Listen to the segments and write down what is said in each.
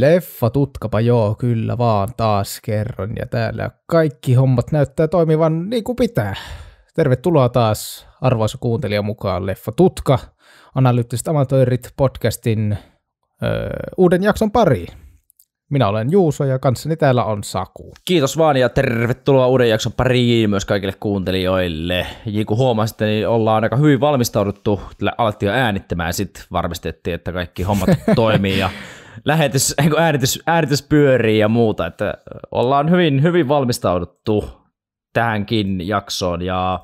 Leffa tutkapa, joo, kyllä vaan taas kerron Ja täällä kaikki hommat näyttää toimivan niin kuin pitää. Tervetuloa taas arvoisa kuuntelija mukaan Leffa Tutka, analyyttiset amatöörit podcastin öö, uuden jakson pariin. Minä olen Juuso ja kanssani täällä on Saku. Kiitos vaan ja tervetuloa uuden jakson pariin myös kaikille kuuntelijoille. Ja niin kun huomasitte, niin ollaan aika hyvin valmistauduttu, alettiin jo äänittämään sitten varmistettiin, että kaikki hommat toimii ja lähetys, äänitys, äänitys pyörii ja muuta. Että ollaan hyvin, hyvin valmistauduttu tähänkin jaksoon ja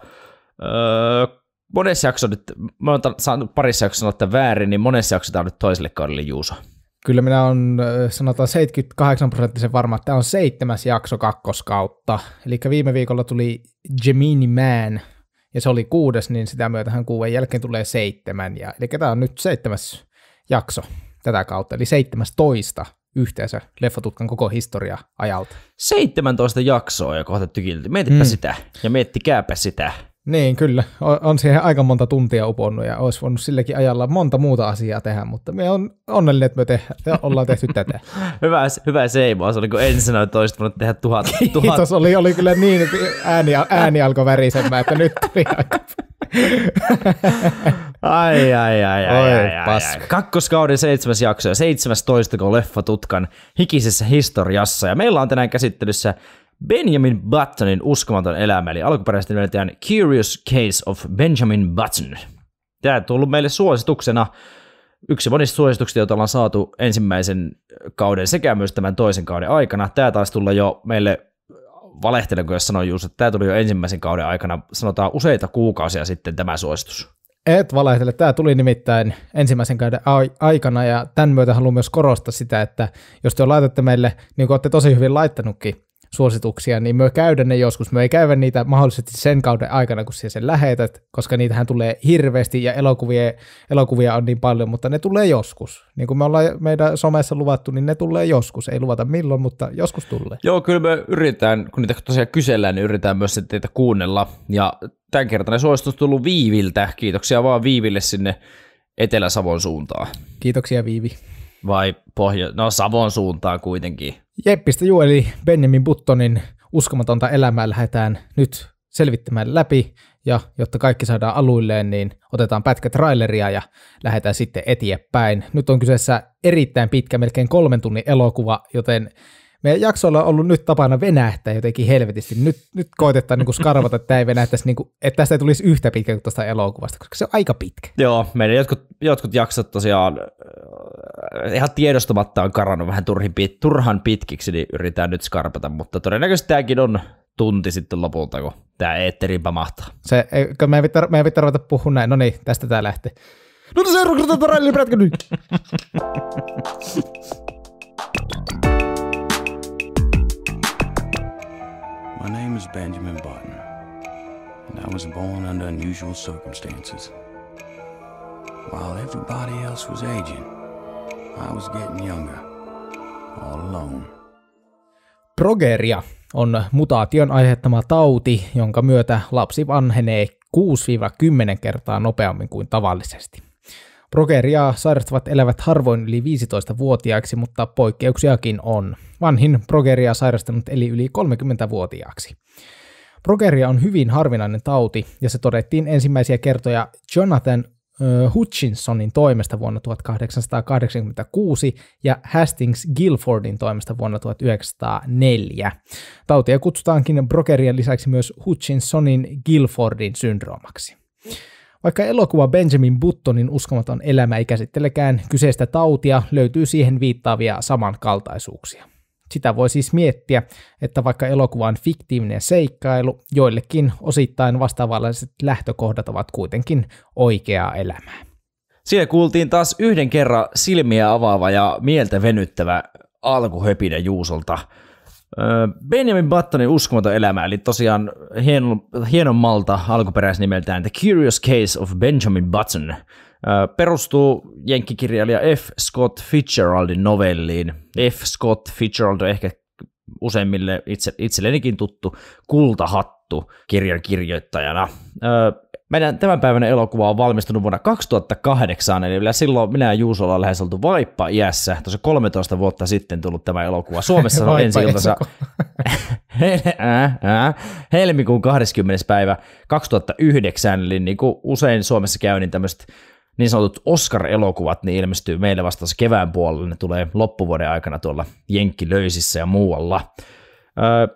öö, monessa jaksossa nyt, mä oon saanut parissa jaksossa sanoa, että väärin, niin monessa jaksossa tämä on nyt toiselle kaudelle Juuso. Kyllä minä on sanotaan 78 prosenttisen varma, että tämä on seitsemäs jakso kakkoskautta. Eli viime viikolla tuli Gemini Man, ja se oli kuudes, niin sitä myötähän kuuden jälkeen tulee seitsemän. Ja, eli tämä on nyt seitsemäs jakso tätä kautta, eli 17 yhteensä leffatutkan koko historia ajalta. 17 jaksoa ja kohta tykilti. Mietipä mm. sitä ja miettikääpä sitä. Niin, kyllä. On, siihen aika monta tuntia uponnut ja olisi voinut silläkin ajalla monta muuta asiaa tehdä, mutta me on onnellinen, että me te me ollaan tehty tätä. hyvä, hyvä seimo, se oli kuin ensin että olisi voinut tehdä tuhat. tuhat. Kiitos, oli, oli kyllä niin, että ääni, ääni alkoi värisemään, että nyt tuli aika. Ai, ai, ai, ai, Oi, ai, ai, ai. Kakkoskauden seitsemäs jakso ja 17 kun leffa tutkan hikisessä historiassa. Ja meillä on tänään käsittelyssä Benjamin Buttonin uskomaton elämä, eli alkuperäisesti nimeltään Curious Case of Benjamin Button. Tämä on tullut meille suosituksena yksi monista suosituksista, joita ollaan saatu ensimmäisen kauden sekä myös tämän toisen kauden aikana. Tämä taisi tulla jo meille, kun jos sanoin just, että tämä tuli jo ensimmäisen kauden aikana, sanotaan useita kuukausia sitten tämä suositus. Et valehtele. Tämä tuli nimittäin ensimmäisen käden aikana ja tämän myötä haluan myös korostaa sitä, että jos te laitatte meille, niin kuin olette tosi hyvin laittanutkin, suosituksia, niin me käydään ne joskus. Me ei käydä niitä mahdollisesti sen kauden aikana, kun sen lähetät, koska niitähän tulee hirveästi ja elokuvia, elokuvia on niin paljon, mutta ne tulee joskus. Niin kuin me ollaan meidän somessa luvattu, niin ne tulee joskus. Ei luvata milloin, mutta joskus tulee. Joo, kyllä me yritetään, kun niitä tosiaan kysellään, niin yritetään myös teitä kuunnella. Ja tämän ne suositus tullut Viiviltä. Kiitoksia vaan Viiville sinne Etelä-Savon suuntaan. Kiitoksia Viivi. Vai Pohjo- no Savon suuntaan kuitenkin. Jeppistä Ju eli Benjamin Buttonin uskomatonta elämää lähdetään nyt selvittämään läpi ja jotta kaikki saadaan aluilleen, niin otetaan pätkä traileria ja lähdetään sitten eteenpäin. Nyt on kyseessä erittäin pitkä, melkein kolmen tunnin elokuva, joten meidän jaksoilla on ollut nyt tapana venähtää jotenkin helvetisti. Nyt, nyt koitetaan niin kuin skarvata, että, ei venähtäisi, niin kuin, että tästä ei tulisi yhtä pitkä kuin tuosta elokuvasta, koska se on aika pitkä. Joo, meidän jotkut, jotkut jaksot tosiaan äh, ihan tiedostamatta on karannut vähän turhin, turhan pitkiksi, niin yritetään nyt skarpata, mutta todennäköisesti tämäkin on tunti sitten lopulta, kun tämä eetteriin pamahtaa. Se, eikö meidän pitää, meidän pitää ruveta puhua näin, no niin, tästä tämä lähtee. No niin, seuraavaksi tätä ralliprätkä nyt! My name is Benjamin Button, and I was born under unusual circumstances. While everybody else was aging, I was getting younger, all alone. Progeria on mutaation aiheuttama tauti, jonka myötä lapsi vanhenee 6-10 kertaa nopeammin kuin tavallisesti. Progeriaa sairastavat elävät harvoin yli 15-vuotiaiksi, mutta poikkeuksiakin on. Vanhin progeriaa sairastanut eli yli 30-vuotiaaksi. Progeria on hyvin harvinainen tauti, ja se todettiin ensimmäisiä kertoja Jonathan Hutchinsonin toimesta vuonna 1886 ja Hastings Guilfordin toimesta vuonna 1904. Tautia kutsutaankin Progerian lisäksi myös Hutchinsonin Guilfordin syndroomaksi. Vaikka elokuva Benjamin Buttonin uskomaton elämä ei käsittelekään kyseistä tautia, löytyy siihen viittaavia samankaltaisuuksia. Sitä voi siis miettiä, että vaikka elokuva on fiktiivinen seikkailu, joillekin osittain vastaavanlaiset lähtökohdat ovat kuitenkin oikeaa elämää. Siellä kuultiin taas yhden kerran silmiä avaava ja mieltä venyttävä alkuhöpinä Juusolta. Benjamin Buttonin uskomaton elämä, eli tosiaan hienon, hienon malta alkuperäisnimeltään The Curious Case of Benjamin Button, perustuu jenkkikirjailija F. Scott Fitzgeraldin novelliin. F. Scott Fitzgerald on ehkä useimmille itse, itsellenikin tuttu kultahattu kirjan kirjoittajana. Meidän tämän päivän elokuva on valmistunut vuonna 2008, eli vielä silloin minä ja Juuso ollaan lähes oltu vaippa iässä. Tuossa 13 vuotta sitten tullut tämä elokuva. Suomessa on ensi iltansa äh, äh. helmikuun 20. päivä 2009, eli niin kuin usein Suomessa käy, niin tämmöiset niin sanotut Oscar-elokuvat, niin ilmestyy meille vasta kevään puolella, ne tulee loppuvuoden aikana tuolla Jenkkilöisissä ja muualla. Öö,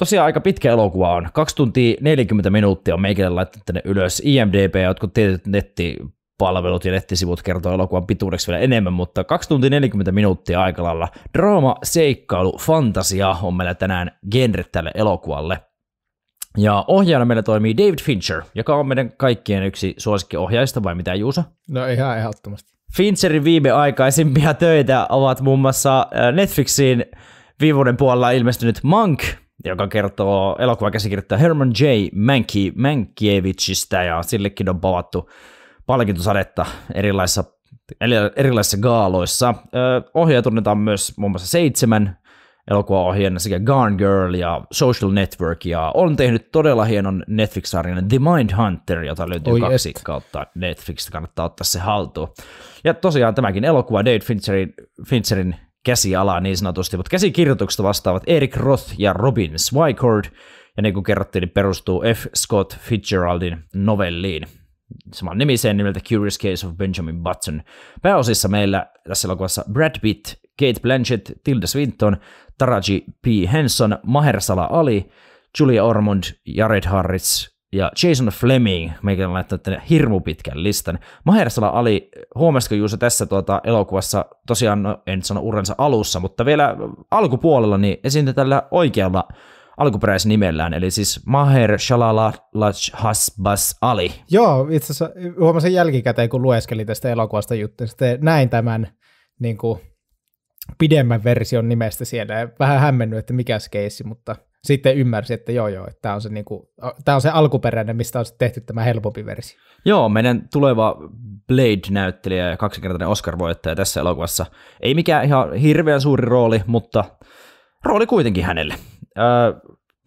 Tosiaan aika pitkä elokuva on. 2 tuntia 40 minuuttia on meikille laittanut tänne ylös. IMDB ja jotkut tietyt nettipalvelut ja nettisivut kertoo elokuvan pituudeksi vielä enemmän, mutta 2 tuntia 40 minuuttia aikalalla. Draama, seikkailu, fantasia on meillä tänään genre tälle elokuvalle. Ja ohjaajana meillä toimii David Fincher, joka on meidän kaikkien yksi suosikkiohjaajista, vai mitä Juusa? No ihan ehdottomasti. Fincherin viimeaikaisimpia töitä ovat muun muassa äh, Netflixiin viime vuoden puolella ilmestynyt Monk, joka kertoo elokuvakäsikirjoittaja Herman J. Manki, Mankiewiczistä, ja sillekin on palattu palkintosadetta erilaisissa, erilaisissa gaaloissa. ohjaaja tunnetaan myös muun mm. muassa seitsemän elokuvaohjeen sekä Gone Girl ja Social Network, ja on tehnyt todella hienon Netflix-sarjan The Hunter, jota löytyy Oi kaksi et. kautta Netflixistä, kannattaa ottaa se haltuun. Ja tosiaan tämäkin elokuva Dave Fincherin, Fincherin käsialaa niin sanotusti, mutta käsikirjoituksesta vastaavat Eric Roth ja Robin Swikord, ja niin kuin kerrottiin, niin perustuu F. Scott Fitzgeraldin novelliin, saman nimiseen nimeltä Curious Case of Benjamin Button. Pääosissa meillä tässä elokuvassa Brad Pitt, Kate Blanchett, Tilda Swinton, Taraji P. Henson, Mahersala Ali, Julia Ormond, Jared Harris, ja Jason Fleming, meikä on laittanut tänne hirmu pitkän listan. Mahersala Ali, huomasiko Juuso tässä tuota elokuvassa, tosiaan no, en sano uransa alussa, mutta vielä alkupuolella niin esiintyi tällä oikealla alkuperäisnimellään, eli siis Maher Shalalaj Hasbas Ali. Joo, itse asiassa huomasin jälkikäteen, kun lueskelin tästä elokuvasta juttu, että näin tämän niin kuin, pidemmän version nimestä siellä, vähän hämmennyt, että mikä se keissi, mutta – sitten ymmärsi, että joo joo, että tämä on, se niinku, tämä on se alkuperäinen, mistä on tehty tämä helpompi versio. Joo, meidän tuleva Blade-näyttelijä ja kaksinkertainen Oscar-voittaja tässä elokuvassa. Ei mikään ihan hirveän suuri rooli, mutta rooli kuitenkin hänelle. Öö,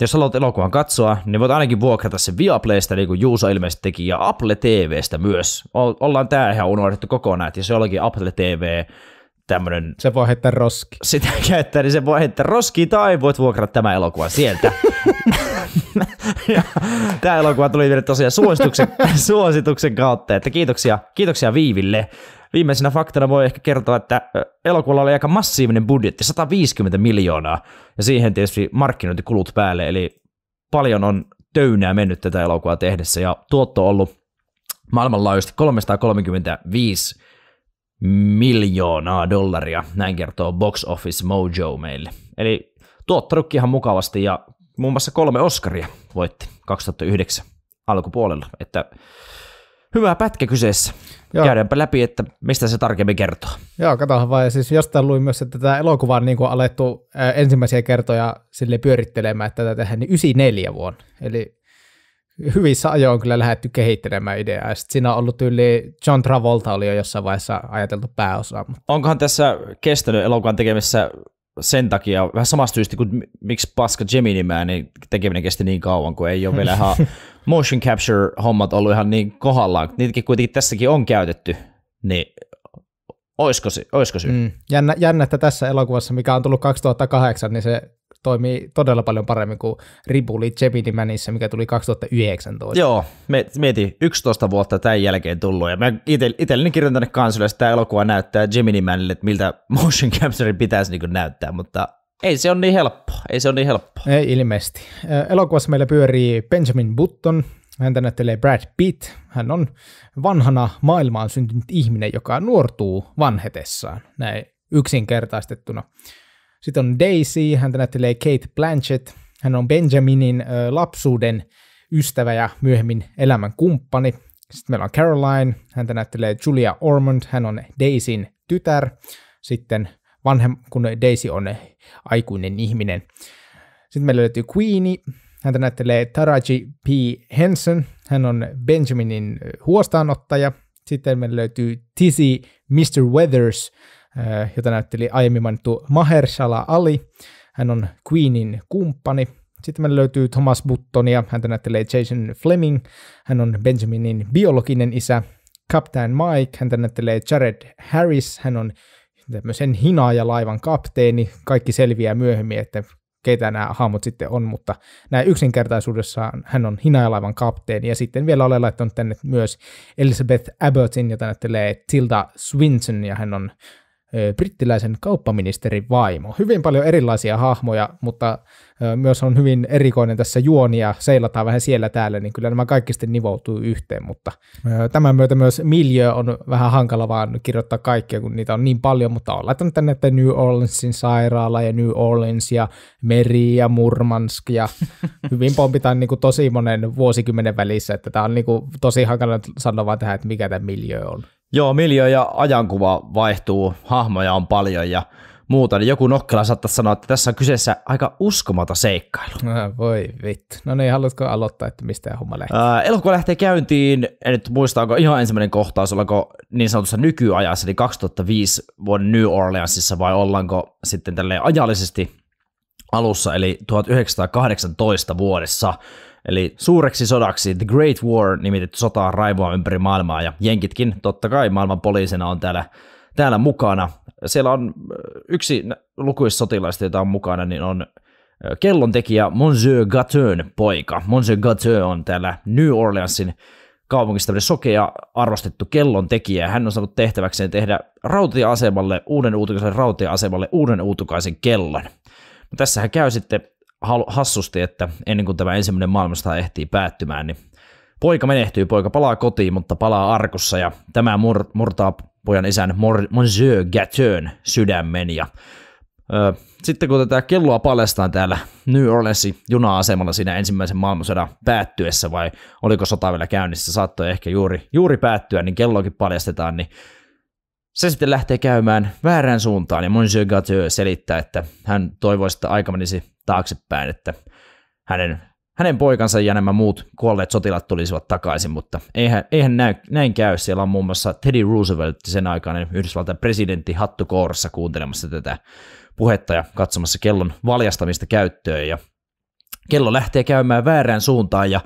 jos haluat elokuvan katsoa, niin voit ainakin vuokrata sen Viaplaystä, niin kuin Juuso ilmeisesti teki, ja Apple TVstä myös. O- ollaan tämä ihan unohdettu kokonaan, että jos jollakin Apple TV tämmöinen... Se voi heittää roski. Sitä käyttää, niin se voi heittää roski tai voit vuokrata tämä elokuva sieltä. tämä elokuva tuli vielä tosiaan suosituksen, suosituksen kautta, että kiitoksia, kiitoksia Viiville. Viimeisenä faktana voi ehkä kertoa, että elokuvalla oli aika massiivinen budjetti, 150 miljoonaa, ja siihen tietysti markkinointikulut päälle, eli paljon on töynää mennyt tätä elokuvaa tehdessä, ja tuotto on ollut maailmanlaajuisesti 335 miljoonaa dollaria, näin kertoo Box Office Mojo meille. Eli tuottanutkin ihan mukavasti ja muun muassa kolme Oscaria voitti 2009 alkupuolella, että hyvä pätkä kyseessä. Joo. Käydäänpä läpi, että mistä se tarkemmin kertoo. Joo, katsotaan vaan. Ja siis jostain luin myös, että tätä elokuvaa on niin kuin alettu ensimmäisiä kertoja sille pyörittelemään, että tätä tehdään niin 94 vuonna. Eli hyvissä ajoin kyllä lähdetty kehittelemään ideaa. Ja siinä on ollut yli John Travolta oli jo jossain vaiheessa ajateltu pääosaa. Onkohan tässä kestänyt elokuvan tekemisessä sen takia, vähän samasta syystä kuin miksi paska Geminimää, niin tekeminen kesti niin kauan, kun ei ole vielä ihan motion capture-hommat ollut ihan niin kohdallaan. Niitäkin kuitenkin tässäkin on käytetty, niin oisko, oisko syy? Mm. Jännä, jännä, että tässä elokuvassa, mikä on tullut 2008, niin se toimii todella paljon paremmin kuin Ribuli gemini Manissa, mikä tuli 2019. Joo, mieti 11 vuotta tämän jälkeen tullut, ja mä itselleni kirjoitan tänne kansille, että tämä elokuva näyttää Gemini Manille, että miltä motion capturein pitäisi niin näyttää, mutta ei se ole niin helppo, ei se ole niin helppo. Ei ilmeisesti. Elokuvassa meillä pyörii Benjamin Button, Häntä näyttelee Brad Pitt. Hän on vanhana maailmaan syntynyt ihminen, joka nuortuu vanhetessaan, näin yksinkertaistettuna. Sitten on Daisy, häntä näyttelee Kate Blanchett. Hän on Benjaminin lapsuuden ystävä ja myöhemmin elämän kumppani. Sitten meillä on Caroline, häntä näyttelee Julia Ormond, hän on Daisyn tytär. Sitten vanhem, kun Daisy on aikuinen ihminen. Sitten meillä löytyy Queenie, häntä näyttelee Taraji P. Henson, hän on Benjaminin huostaanottaja. Sitten meillä löytyy Tizzy Mr. Weathers, Eh, jota näytteli aiemmin mainittu Mahershala Ali. Hän on Queenin kumppani. Sitten meillä löytyy Thomas Buttonia, häntä näyttelee Jason Fleming, hän on Benjaminin biologinen isä. Captain Mike, häntä näyttelee Jared Harris, hän on tämmöisen hinaajalaivan kapteeni. Kaikki selviää myöhemmin, että keitä nämä hahmot sitten on, mutta näin yksinkertaisuudessaan hän on hinaajalaivan kapteeni. Ja sitten vielä olen laittanut tänne myös Elizabeth Abbottin, jota näyttelee Tilda Swinton, ja hän on brittiläisen kauppaministerin vaimo. Hyvin paljon erilaisia hahmoja, mutta myös on hyvin erikoinen tässä juoni ja seilataan vähän siellä täällä, niin kyllä nämä kaikki sitten nivoutuu yhteen, mutta tämän myötä myös miljö on vähän hankala vaan kirjoittaa kaikkia, kun niitä on niin paljon, mutta on laittanut tänne että New Orleansin sairaala ja New Orleans ja meri ja Murmansk ja hyvin pompitaan niin kuin tosi monen vuosikymmenen välissä, että tämä on niin kuin tosi hankala sanoa vaan tähän, että mikä tämä miljö on. Joo, miljoja ja ajankuva vaihtuu, hahmoja on paljon ja muuta, niin joku nokkela saattaisi sanoa, että tässä on kyseessä aika uskomata seikkailu. No, voi vittu. No niin, haluatko aloittaa, että mistä homma lähtee? Ää, äh, elokuva lähtee käyntiin, en nyt muista, onko ihan ensimmäinen kohtaus, ollaanko niin sanotussa nykyajassa, eli 2005 vuonna New Orleansissa, vai ollaanko sitten tälleen ajallisesti alussa, eli 1918 vuodessa, Eli suureksi sodaksi The Great War nimitetty sotaa raivoa ympäri maailmaa ja jenkitkin totta kai maailman poliisina on täällä, täällä mukana. Siellä on äh, yksi lukuisista sotilaista, jota on mukana, niin on äh, kellontekijä Monsieur Gatön poika. Monsieur Gatön on täällä New Orleansin kaupungissa tämmöinen sokea arvostettu kellontekijä. Hän on saanut tehtäväkseen tehdä rautia uuden uutukaisen rautia uuden uutukaisen kellon. No, tässähän käy sitten hassusti, että ennen kuin tämä ensimmäinen maailmasta ehtii päättymään, niin poika menehtyy, poika palaa kotiin, mutta palaa arkussa ja tämä mur- murtaa pojan isän Mor- Monsieur Gatön sydämen ja sitten kun tätä kelloa paljastaan täällä New Orleansin juna-asemalla siinä ensimmäisen maailmansodan päättyessä vai oliko sota vielä käynnissä, saattoi ehkä juuri, juuri päättyä, niin kelloakin paljastetaan, niin se sitten lähtee käymään väärään suuntaan ja Monsieur Gauthier selittää, että hän toivoisi, että aika menisi taaksepäin, että hänen, hänen poikansa ja nämä muut kuolleet sotilat tulisivat takaisin, mutta eihän, eihän näy, näin käy. Siellä on muun muassa Teddy Roosevelt, sen aikainen Yhdysvaltain presidentti, hattu koorassa kuuntelemassa tätä puhetta ja katsomassa kellon valjastamista käyttöön ja kello lähtee käymään väärään suuntaan ja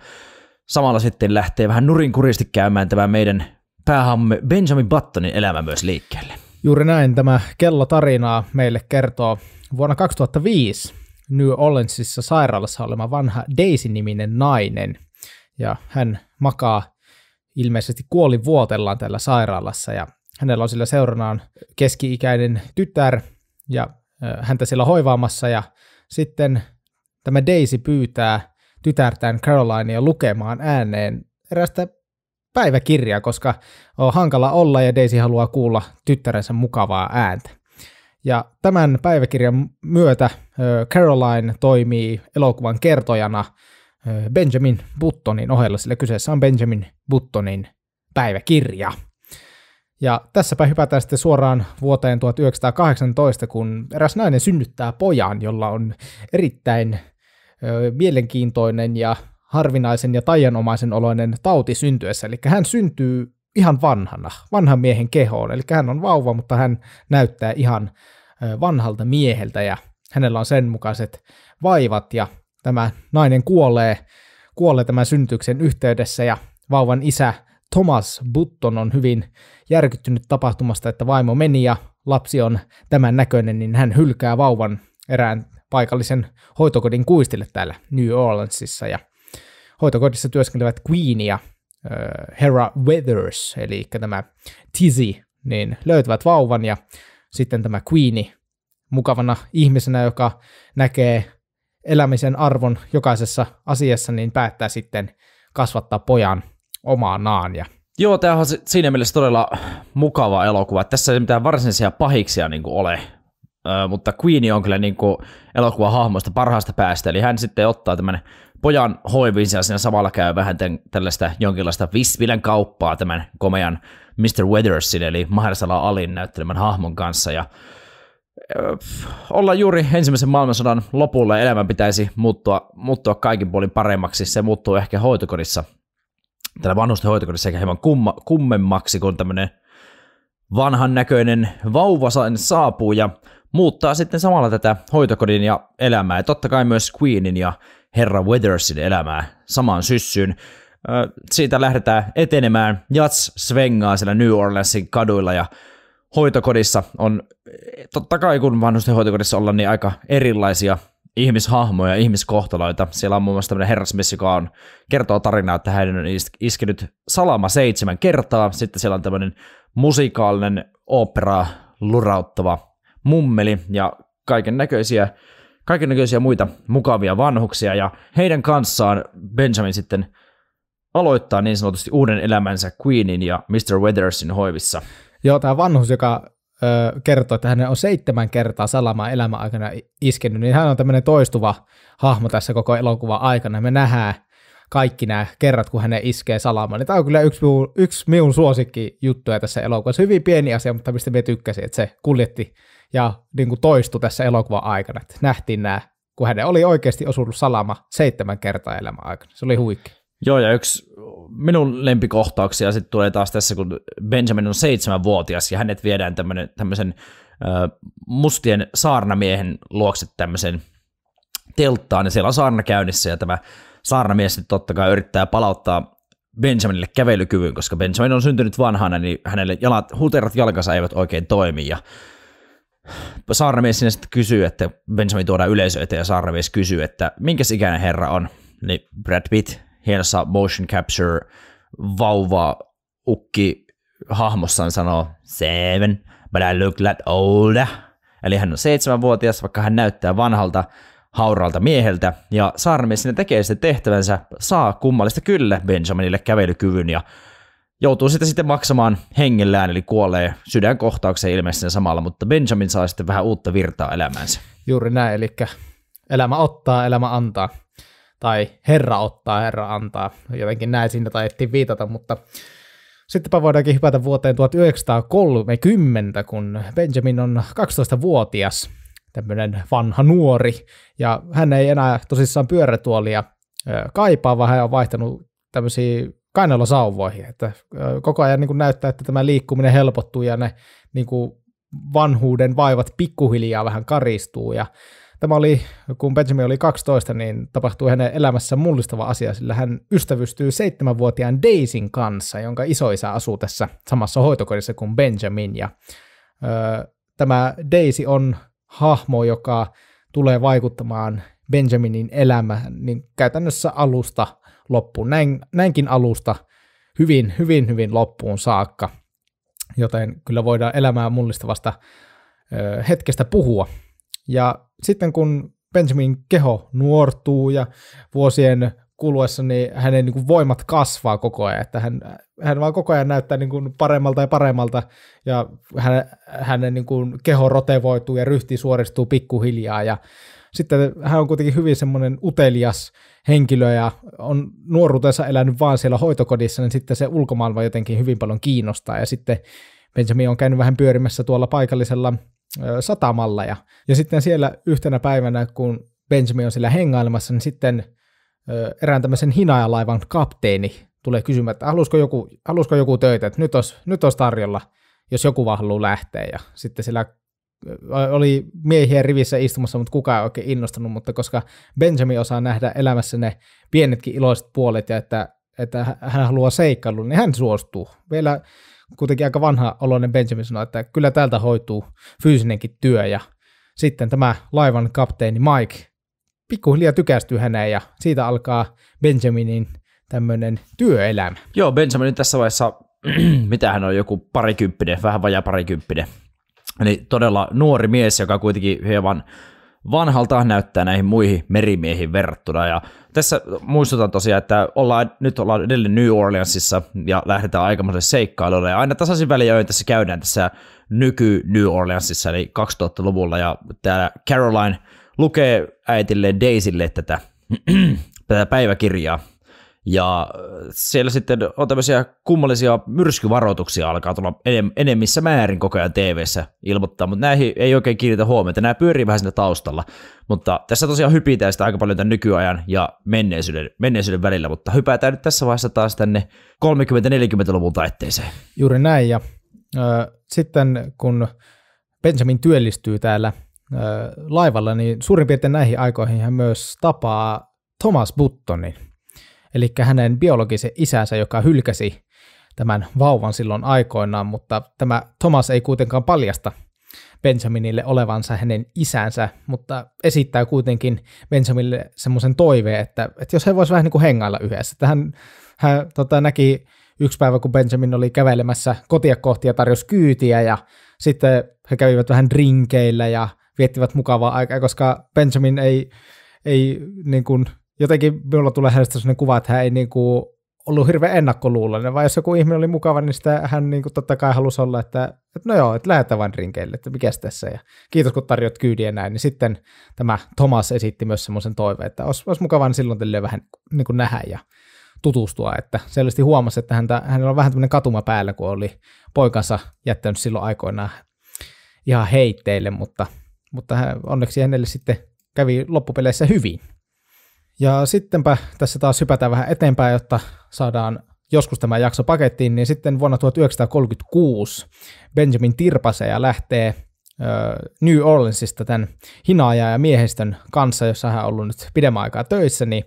samalla sitten lähtee vähän nurinkuristi käymään tämä meidän päähamme Benjamin Buttonin elämä myös liikkeelle. Juuri näin tämä kello tarinaa meille kertoo. Vuonna 2005 New Orleansissa sairaalassa olema vanha Daisy-niminen nainen. Ja hän makaa ilmeisesti kuoli vuotellaan tällä sairaalassa ja hänellä on sillä seuranaan keski-ikäinen tytär ja häntä siellä hoivaamassa ja sitten tämä Daisy pyytää tytärtään Carolinea lukemaan ääneen erästä päiväkirjaa, koska on hankala olla ja Daisy haluaa kuulla tyttärensä mukavaa ääntä. Ja tämän päiväkirjan myötä Caroline toimii elokuvan kertojana Benjamin Buttonin ohella, sillä kyseessä on Benjamin Buttonin päiväkirja. Ja tässäpä hypätään sitten suoraan vuoteen 1918, kun eräs nainen synnyttää pojan, jolla on erittäin mielenkiintoinen ja harvinaisen ja taianomaisen oloinen tauti syntyessä. Eli hän syntyy ihan vanhana, vanhan miehen kehoon. Eli hän on vauva, mutta hän näyttää ihan vanhalta mieheltä ja hänellä on sen mukaiset vaivat ja tämä nainen kuolee, kuolee tämän syntyksen yhteydessä ja vauvan isä Thomas Button on hyvin järkyttynyt tapahtumasta, että vaimo meni ja lapsi on tämän näköinen, niin hän hylkää vauvan erään paikallisen hoitokodin kuistille täällä New Orleansissa ja hoitokodissa työskentelevät Queenia, Hera Weathers, eli tämä Tizzy, niin löytävät vauvan ja sitten tämä Queeni mukavana ihmisenä, joka näkee elämisen arvon jokaisessa asiassa, niin päättää sitten kasvattaa pojan naan. Ja... Joo, tämä on siinä mielessä todella mukava elokuva. Tässä ei mitään varsinaisia pahiksia niin ole, mutta Queeni on kyllä niin elokuvan hahmoista parhaasta päästä, eli hän sitten ottaa tämän pojan hoivinsa ja siinä samalla käy vähän tämän, tällaista jonkinlaista vispilän kauppaa tämän komean Mr. Weathersin eli Mahersala Alin näyttelemän hahmon kanssa ja öö, olla juuri ensimmäisen maailmansodan lopulla elämä pitäisi muuttua, muuttua kaikin puolin paremmaksi. Se muuttuu ehkä hoitokodissa, tällä vanhusten hoitokodissa ehkä hieman kumma, kummemmaksi, kun tämmöinen vanhan näköinen vauva saapuu ja muuttaa sitten samalla tätä hoitokodin ja elämää. Ja totta kai myös Queenin ja herra Weathersin elämää samaan syssyyn. Siitä lähdetään etenemään. Jats svengaa siellä New Orleansin kaduilla ja hoitokodissa on, totta kai kun vanhusten hoitokodissa ollaan, niin aika erilaisia ihmishahmoja, ihmiskohtaloita. Siellä on muun muassa tämmöinen herrasmies, joka on, kertoo tarinaa, että hän on iskenyt salama seitsemän kertaa. Sitten siellä on tämmöinen musikaalinen opera lurauttava mummeli ja kaiken näköisiä kaikennäköisiä muita mukavia vanhuksia ja heidän kanssaan Benjamin sitten aloittaa niin sanotusti uuden elämänsä Queenin ja Mr. Weathersin hoivissa. Joo, tämä vanhus, joka ö, kertoo, että hän on seitsemän kertaa salamaa elämän aikana iskenyt, niin hän on tämmöinen toistuva hahmo tässä koko elokuvan aikana. Me nähdään kaikki nämä kerrat, kun hän iskee salamaan. Niin tämä on kyllä yksi, yksi minun suosikki juttuja tässä elokuvassa. Hyvin pieni asia, mutta mistä me tykkäsin, että se kuljetti ja niin kuin toistui tässä elokuvan aikana. Että nähtiin nämä, kun hän oli oikeasti osunut salama seitsemän kertaa elämän aikana. Se oli huikea. Joo, ja yksi minun lempikohtauksia sitten tulee taas tässä, kun Benjamin on seitsemänvuotias ja hänet viedään tämmönen, tämmöisen äh, mustien saarnamiehen luokse tämmöisen telttaan, ja siellä on saarna käynnissä, ja tämä saarnamies sitten totta kai yrittää palauttaa Benjaminille kävelykyvyn, koska Benjamin on syntynyt vanhana, niin hänelle jalat, huterat jalkansa eivät oikein toimi, ja Saarnamies sinne sitten kysyy, että Benjamin tuodaan yleisö eteen ja Saarnamies kysyy, että minkä ikäinen herra on. Niin Brad Pitt hienossa motion capture vauva ukki hahmossaan sanoo seven, but I look like older. Eli hän on seitsemänvuotias, vaikka hän näyttää vanhalta, hauraalta mieheltä, ja saarnamies sinne tekee sitten tehtävänsä, saa kummallista kyllä Benjaminille kävelykyvyn ja joutuu sitä sitten maksamaan hengellään, eli kuolee sydänkohtaukseen ilmeisesti samalla, mutta Benjamin saa sitten vähän uutta virtaa elämäänsä. Juuri näin, eli elämä ottaa, elämä antaa. Tai Herra ottaa, Herra antaa. Jotenkin näin siinä taidettiin viitata, mutta sittenpä voidaankin hypätä vuoteen 1930, kun Benjamin on 12-vuotias, tämmöinen vanha nuori, ja hän ei enää tosissaan pyörätuolia kaipaa, vaan hän on vaihtanut tämmöisiä kainalosauvoihin. Että koko ajan niin kuin näyttää, että tämä liikkuminen helpottuu ja ne niin kuin vanhuuden vaivat pikkuhiljaa vähän karistuu. Ja tämä oli, kun Benjamin oli 12, niin tapahtui hänen elämässä mullistava asia, sillä hän ystävystyy seitsemänvuotiaan Daisin kanssa, jonka isoisä asuu tässä samassa hoitokodissa kuin Benjamin. Ja, ö, tämä Daisy on hahmo, joka tulee vaikuttamaan Benjaminin elämään niin käytännössä alusta loppuun. Näin, näinkin alusta hyvin, hyvin, hyvin loppuun saakka. Joten kyllä voidaan elämää mullistavasta ö, hetkestä puhua. Ja sitten kun Benjamin keho nuortuu ja vuosien kuluessa niin hänen niin kuin voimat kasvaa koko ajan, että hän, hän vaan koko ajan näyttää niin kuin paremmalta ja paremmalta ja hän hänen niin kuin keho rotevoituu ja ryhti suoristuu pikkuhiljaa ja sitten hän on kuitenkin hyvin semmoinen utelias henkilö ja on nuoruutensa elänyt vaan siellä hoitokodissa, niin sitten se ulkomaailma jotenkin hyvin paljon kiinnostaa. Ja sitten Benjamin on käynyt vähän pyörimässä tuolla paikallisella satamalla. Ja, ja sitten siellä yhtenä päivänä, kun Benjamin on siellä hengailemassa, niin sitten erään tämmöisen hinajalaivan kapteeni tulee kysymään, että halusko joku, halusko joku töitä, että nyt olisi, nyt olisi tarjolla, jos joku vaan haluaa lähteä. Ja sitten sillä oli miehiä rivissä istumassa, mutta kukaan ei oikein innostunut, mutta koska Benjamin osaa nähdä elämässä ne pienetkin iloiset puolet ja että, että hän haluaa seikkailu, niin hän suostuu. Vielä kuitenkin aika vanha oloinen Benjamin sanoi, että kyllä täältä hoituu fyysinenkin työ ja sitten tämä laivan kapteeni Mike pikkuhiljaa tykästyy häneen ja siitä alkaa Benjaminin tämmöinen työelämä. Joo, Benjamin tässä vaiheessa, mitä hän on, joku parikymppinen, vähän vajaa parikymppinen. Eli todella nuori mies, joka kuitenkin hieman vanhalta näyttää näihin muihin merimiehiin verrattuna. Ja tässä muistutan tosiaan, että ollaan, nyt ollaan edelleen New Orleansissa ja lähdetään aikamoiselle seikkailulle. Ja aina tasaisin väliajoin tässä käydään tässä nyky New Orleansissa, eli 2000-luvulla. Ja täällä Caroline lukee äitille Daisylle tätä, tätä päiväkirjaa. Ja äh, siellä sitten on tämmöisiä kummallisia myrskyvaroituksia alkaa tulla enemmissä määrin koko ajan tv ilmoittaa, mutta näihin ei oikein kiinnitä huomiota. Nämä pyörii vähän siinä taustalla, mutta tässä tosiaan hypitään sitä aika paljon tämän nykyajan ja menneisyyden, menneisyyden välillä, mutta hypätään nyt tässä vaiheessa taas tänne 30-40-luvun taitteeseen. Juuri näin, ja äh, sitten kun Benjamin työllistyy täällä äh, laivalla, niin suurin piirtein näihin aikoihin hän myös tapaa Thomas Buttonin, eli hänen biologisen isänsä, joka hylkäsi tämän vauvan silloin aikoinaan, mutta tämä Thomas ei kuitenkaan paljasta Benjaminille olevansa hänen isänsä, mutta esittää kuitenkin Benjaminille semmoisen toiveen, että, että jos he voisivat vähän niin kuin hengailla yhdessä. Että hän, hän tota, näki yksi päivä, kun Benjamin oli kävelemässä kotia kohti ja tarjosi kyytiä ja sitten he kävivät vähän drinkeillä ja viettivät mukavaa aikaa, koska Benjamin ei, ei niin kuin jotenkin minulla tulee hänestä sellainen kuva, että hän ei niin kuin ollut hirveän ennakkoluuloinen, vaan jos joku ihminen oli mukava, niin sitä hän niin kuin totta kai halusi olla, että, että no joo, että lähdetään vain rinkeille, että mikä tässä, ja kiitos kun tarjot kyydiä näin, niin sitten tämä Thomas esitti myös semmoisen toiveen, että olisi, olisi mukavaa niin silloin tälleen vähän niin kuin nähdä ja tutustua, että selvästi huomasi, että häntä, hänellä on vähän tämmöinen katuma päällä, kun oli poikansa jättänyt silloin aikoinaan ihan heitteille, mutta, mutta hän, onneksi hänelle sitten kävi loppupeleissä hyvin. Ja sittenpä tässä taas hypätään vähän eteenpäin, jotta saadaan joskus tämä jakso pakettiin, niin sitten vuonna 1936 Benjamin Tirpaseja lähtee New Orleansista tämän hinaaja ja miehistön kanssa, jossa hän on ollut nyt pidemmän aikaa töissä, niin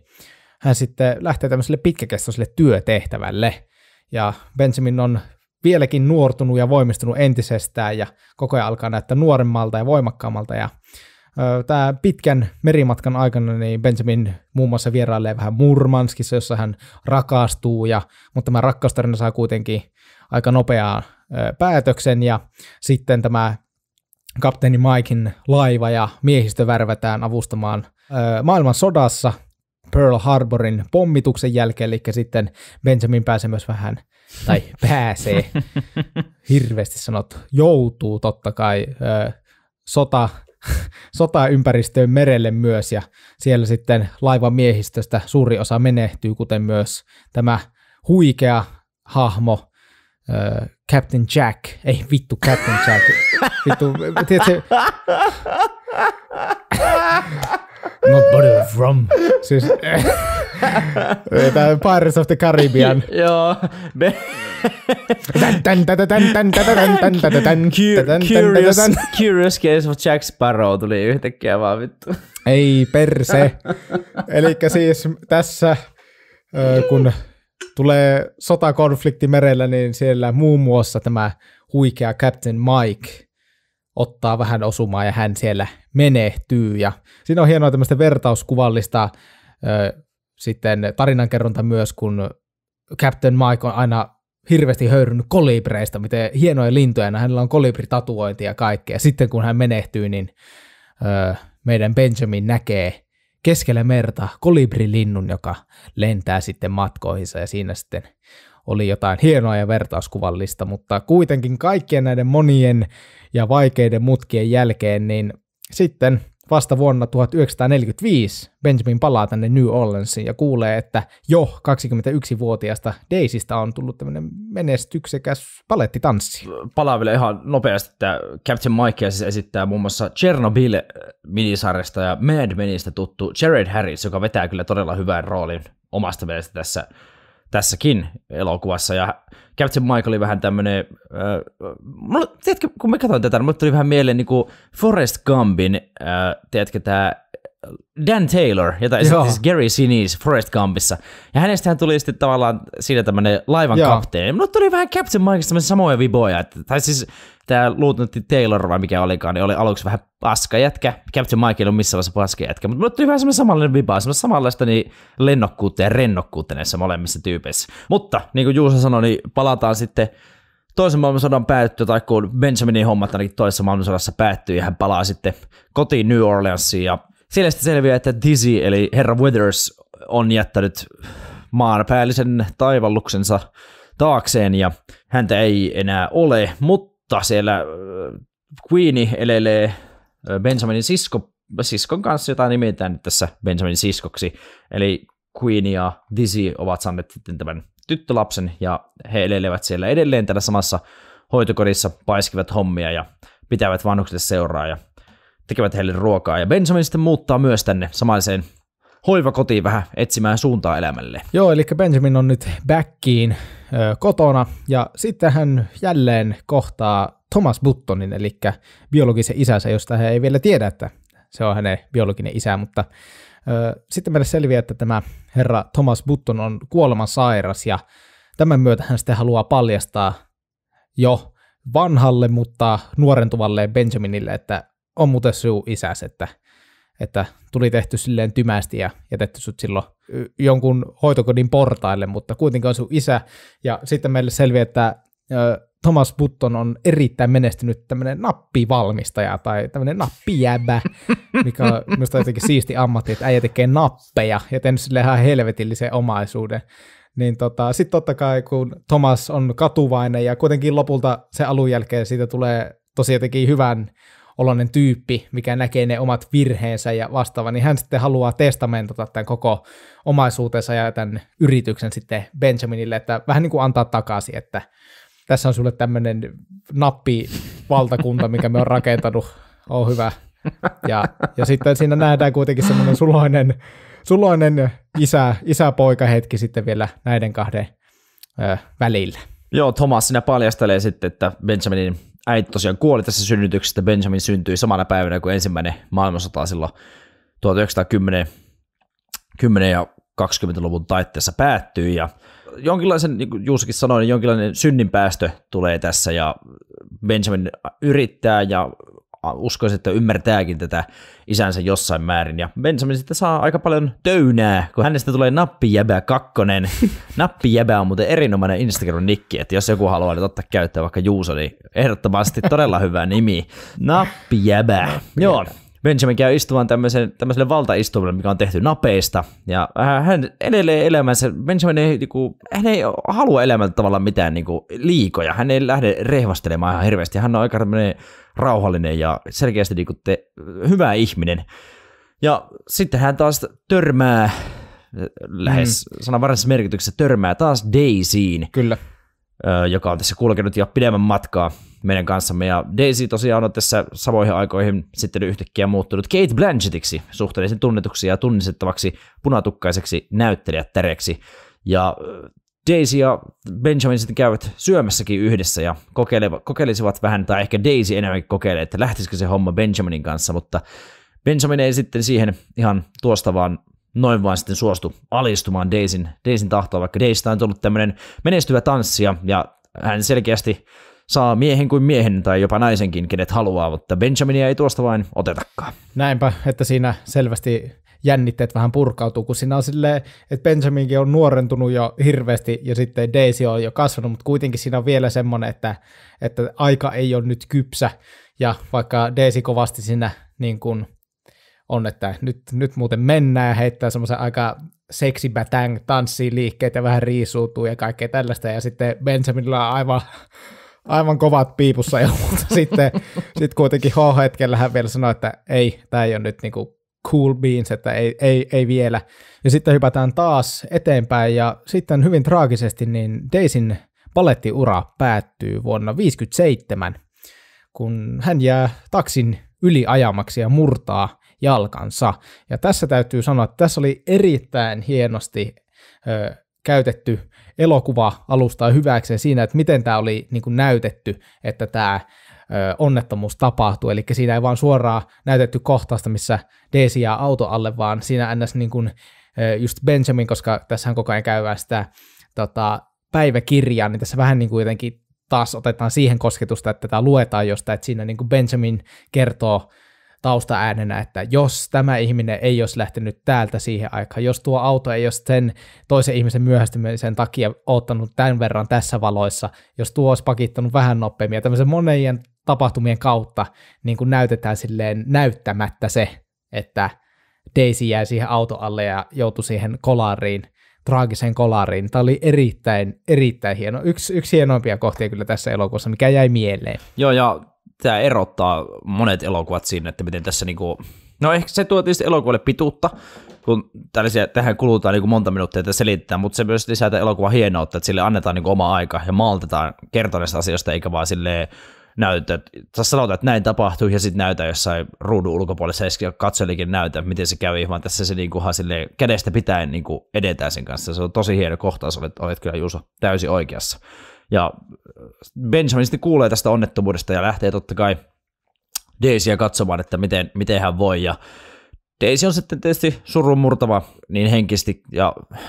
hän sitten lähtee tämmöiselle pitkäkestoiselle työtehtävälle. Ja Benjamin on vieläkin nuortunut ja voimistunut entisestään ja koko ajan alkaa näyttää nuoremmalta ja voimakkaammalta ja Tämä pitkän merimatkan aikana niin Benjamin muun muassa vierailee vähän Murmanskissa, jossa hän rakastuu, ja, mutta tämä rakkaustarina saa kuitenkin aika nopeaa päätöksen, ja sitten tämä kapteeni Maikin laiva ja miehistö värvätään avustamaan maailman sodassa Pearl Harborin pommituksen jälkeen, eli sitten Benjamin pääsee myös vähän, tai pääsee, hirveästi sanot, joutuu totta kai sota sotaympäristöön merelle myös, ja siellä sitten laivan miehistöstä suuri osa menehtyy, kuten myös tämä huikea hahmo, äh, Captain Jack, ei vittu Captain Jack, vittu, tiedätkö, Not of rum. Siis, Tämä Pirates of the Caribbean. Joo. Curious, curious Case of Jack Sparrow tuli yhtäkkiä vaan vittu. Ei perse. Eli siis tässä, kun tulee sotakonflikti merellä, niin siellä muun muassa tämä huikea Captain Mike ottaa vähän osumaa ja hän siellä menehtyy. Ja siinä on hienoa tämmöistä vertauskuvallista äh, sitten tarinankerronta myös, kun Captain Mike on aina hirveästi höyrynyt kolibreista, miten hienoja lintuja, hänellä on kolibritatuointi ja kaikkea. Sitten kun hän menehtyy, niin äh, meidän Benjamin näkee keskellä merta kolibrilinnun, joka lentää sitten matkoihinsa ja siinä sitten oli jotain hienoa ja vertauskuvallista, mutta kuitenkin kaikkien näiden monien ja vaikeiden mutkien jälkeen, niin sitten vasta vuonna 1945 Benjamin palaa tänne New Orleansiin ja kuulee, että jo 21-vuotiaasta Daisystä on tullut tämmöinen menestyksekäs palettitanssi. Palaa vielä ihan nopeasti, että Captain Mike siis esittää muun muassa Chernobyl minisarjasta ja Mad Menistä tuttu Jared Harris, joka vetää kyllä todella hyvän roolin omasta mielestä tässä tässäkin elokuvassa. Ja Captain Mike oli vähän tämmöinen, äh, mulla, tiedätkö, kun mä katsoin tätä, niin mutta tuli vähän mieleen niin kuin Forrest Gumpin, äh, tiedätkö, tämä Dan Taylor, jota esitti siis Gary Sinise Forest Gumpissa. Ja hänestähän tuli sitten tavallaan siinä tämmöinen laivan Joo. kapteeni. Mutta tuli vähän Captain Mikeista tämmöisiä samoja viboja. Että, tai siis tämä luutnantti Taylor vai mikä olikaan, niin oli aluksi vähän paska jätkä. Captain Mike ei ollut missään vaiheessa paska jätkä. Mutta mulle tuli vähän semmoinen samanlainen viba, semmoinen samanlaista niin lennokkuutta ja rennokkuutta näissä molemmissa tyypeissä. Mutta niin kuin Juusa sanoi, niin palataan sitten toisen maailmansodan päättyy tai kun Benjaminin hommat ainakin toisessa maailmansodassa päättyi, ja hän palaa sitten kotiin New Orleansiin, ja siellä sitten selviää, että Dizzy eli herra Withers on jättänyt maanpäällisen taivalluksensa taakseen ja häntä ei enää ole, mutta siellä äh, Queeni elelee äh, Benjaminin sisko, siskon kanssa, jota nimetään nyt tässä Benjaminin siskoksi. Eli Queen ja Dizzy ovat saaneet sitten tämän tyttölapsen ja he elelevät siellä edelleen tällä samassa hoitokodissa, paiskivat hommia ja pitävät vanhuksille seuraa ja tekevät heille ruokaa. Ja Benjamin sitten muuttaa myös tänne samaiseen hoivakotiin vähän etsimään suuntaa elämälle. Joo, eli Benjamin on nyt backiin ö, kotona ja sitten hän jälleen kohtaa Thomas Buttonin, eli biologisen isänsä, josta hän ei vielä tiedä, että se on hänen biologinen isä, mutta ö, sitten meille selviää, että tämä herra Thomas Button on kuolemansairas ja tämän myötä hän sitten haluaa paljastaa jo vanhalle, mutta nuorentuvalle Benjaminille, että on muuten sinun isäs, että, että tuli tehty silleen tymästi ja jätetty sut silloin jonkun hoitokodin portaille, mutta kuitenkin on sun isä. Ja sitten meille selviää, että Thomas Button on erittäin menestynyt tämmöinen nappivalmistaja tai tämmöinen nappijäbä, mikä on minusta jotenkin siisti ammatti, että äijä tekee nappeja ja tehnyt sille ihan helvetillisen omaisuuden. Niin tota, sitten totta kai, kun Thomas on katuvainen ja kuitenkin lopulta se alun jälkeen siitä tulee tosi jotenkin hyvän oloinen tyyppi, mikä näkee ne omat virheensä ja vastaava, niin hän sitten haluaa testamentata tämän koko omaisuutensa ja tämän yrityksen sitten Benjaminille, että vähän niin kuin antaa takaisin, että tässä on sulle tämmöinen nappivaltakunta, mikä me on rakentanut, on hyvä. Ja, ja sitten siinä nähdään kuitenkin semmoinen suloinen, suloinen isä, isäpoika hetki sitten vielä näiden kahden ö, välillä. Joo, Thomas sinä paljastelee sitten, että Benjaminin äiti tosiaan kuoli tässä synnytyksestä. Benjamin syntyi samana päivänä kuin ensimmäinen maailmansota silloin 1910 10 ja 20-luvun taitteessa päättyi. Ja jonkinlaisen, niin kuin Juusakin sanoi, niin jonkinlainen synninpäästö tulee tässä ja Benjamin yrittää ja uskoisin, että ymmärtääkin tätä isänsä jossain määrin. Ja Benjamin sitten saa aika paljon töynää, kun hänestä tulee nappijäbä kakkonen. nappijäbä on muuten erinomainen Instagram-nikki, että jos joku haluaa nyt ottaa käyttöön vaikka Juuso, niin ehdottomasti todella hyvä nimi. Nappijäbä. Joo, Benjamin käy istumaan tämmöisen, tämmöiselle valtaistumalle, mikä on tehty napeista. Ja äh, hän edelleen elämänsä, Benjamin ei, kuin, niinku, hän ei halua elämältä tavallaan mitään kuin niinku, liikoja. Hän ei lähde rehvastelemaan ihan hirveästi. Hän on aika rauhallinen ja selkeästi kuin niinku, te, hyvä ihminen. Ja sitten hän taas törmää äh, lähes mm. sanan merkityksessä törmää taas Daisyin. Kyllä joka on tässä kulkenut jo pidemmän matkaa meidän kanssamme. Ja Daisy tosiaan on tässä samoihin aikoihin sitten yhtäkkiä muuttunut Kate Blanchettiksi, suhteellisen tunnetuksi ja tunnistettavaksi punatukkaiseksi näyttelijättäreksi. Ja Daisy ja Benjamin sitten käyvät syömässäkin yhdessä ja kokeile, kokeilisivat vähän, tai ehkä Daisy enemmänkin kokeilee, että lähtisikö se homma Benjaminin kanssa, mutta Benjamin ei sitten siihen ihan tuosta vaan noin vaan sitten suostu alistumaan Daisin, Daisin tahtoon, vaikka Daisista on tullut tämmöinen menestyvä tanssija ja hän selkeästi saa miehen kuin miehen tai jopa naisenkin, kenet haluaa, mutta Benjaminia ei tuosta vain otetakaan. Näinpä, että siinä selvästi jännitteet vähän purkautuu, kun siinä on silleen, että Benjaminkin on nuorentunut jo hirveästi ja sitten Daisy on jo kasvanut, mutta kuitenkin siinä on vielä semmoinen, että, että aika ei ole nyt kypsä ja vaikka Daisy kovasti siinä niin kuin – on, että nyt, nyt muuten mennään ja heittää semmoisen aika seksi batang liikkeet liikkeitä vähän riisuutuu ja kaikkea tällaista. Ja sitten Benjaminilla on aivan, aivan kovat piipussa ja mutta Sitten sit kuitenkin H-hetkellä hän vielä sanoi, että ei, tämä ei ole nyt niinku cool beans, että ei, ei, ei vielä. Ja sitten hypätään taas eteenpäin ja sitten hyvin traagisesti niin Daisin palettiura päättyy vuonna 57, kun hän jää taksin yliajamaksi ja murtaa jalkansa. Ja tässä täytyy sanoa, että tässä oli erittäin hienosti ö, käytetty elokuva alustaa hyväkseen siinä, että miten tämä oli niin kuin näytetty, että tämä onnettomuus tapahtui, eli siinä ei vaan suoraan näytetty kohtausta, missä Daisy jää auto alle, vaan siinä ns. Niin kuin, just Benjamin, koska tässä koko ajan käyvää sitä tota, päiväkirjaa, niin tässä vähän niin kuin jotenkin taas otetaan siihen kosketusta, että tätä luetaan jostain, että siinä niin kuin Benjamin kertoo taustaäänenä, että jos tämä ihminen ei olisi lähtenyt täältä siihen aikaan, jos tuo auto ei olisi sen toisen ihmisen myöhästymisen takia ottanut tämän verran tässä valoissa, jos tuo olisi pakittanut vähän nopeammin, ja tämmöisen monien tapahtumien kautta niin kuin näytetään silleen näyttämättä se, että Daisy jäi siihen auto alle ja joutui siihen kolariin, traagiseen kolariin. Tämä oli erittäin, erittäin hieno. Yksi, yksi hienoimpia kohtia kyllä tässä elokuussa, mikä jäi mieleen. Joo, ja tämä erottaa monet elokuvat siinä, että miten tässä niinku, no ehkä se tuo tietysti elokuvalle pituutta, kun tällaisia, tähän kulutaan niinku monta minuuttia, että selittää, mutta se myös lisää elokuvan hienoutta, että sille annetaan niinku oma aika ja maltetaan kertoneista asioista, eikä vaan sille näytä. Tässä sanotaan, että näin tapahtuu ja sitten näytä jossain ruudun ulkopuolella, ei katsojallekin näytä, miten se käy, vaan tässä se niinku sille kädestä pitäen niinku edetään sen kanssa. Se on tosi hieno kohtaus, olet, olet kyllä Juuso täysin oikeassa. Ja äh, Benjamin sitten kuulee tästä onnettomuudesta ja lähtee totta kai Daisyä katsomaan, että miten, miten hän voi. Ja Daisy on sitten tietysti surunmurtava niin henkisesti ja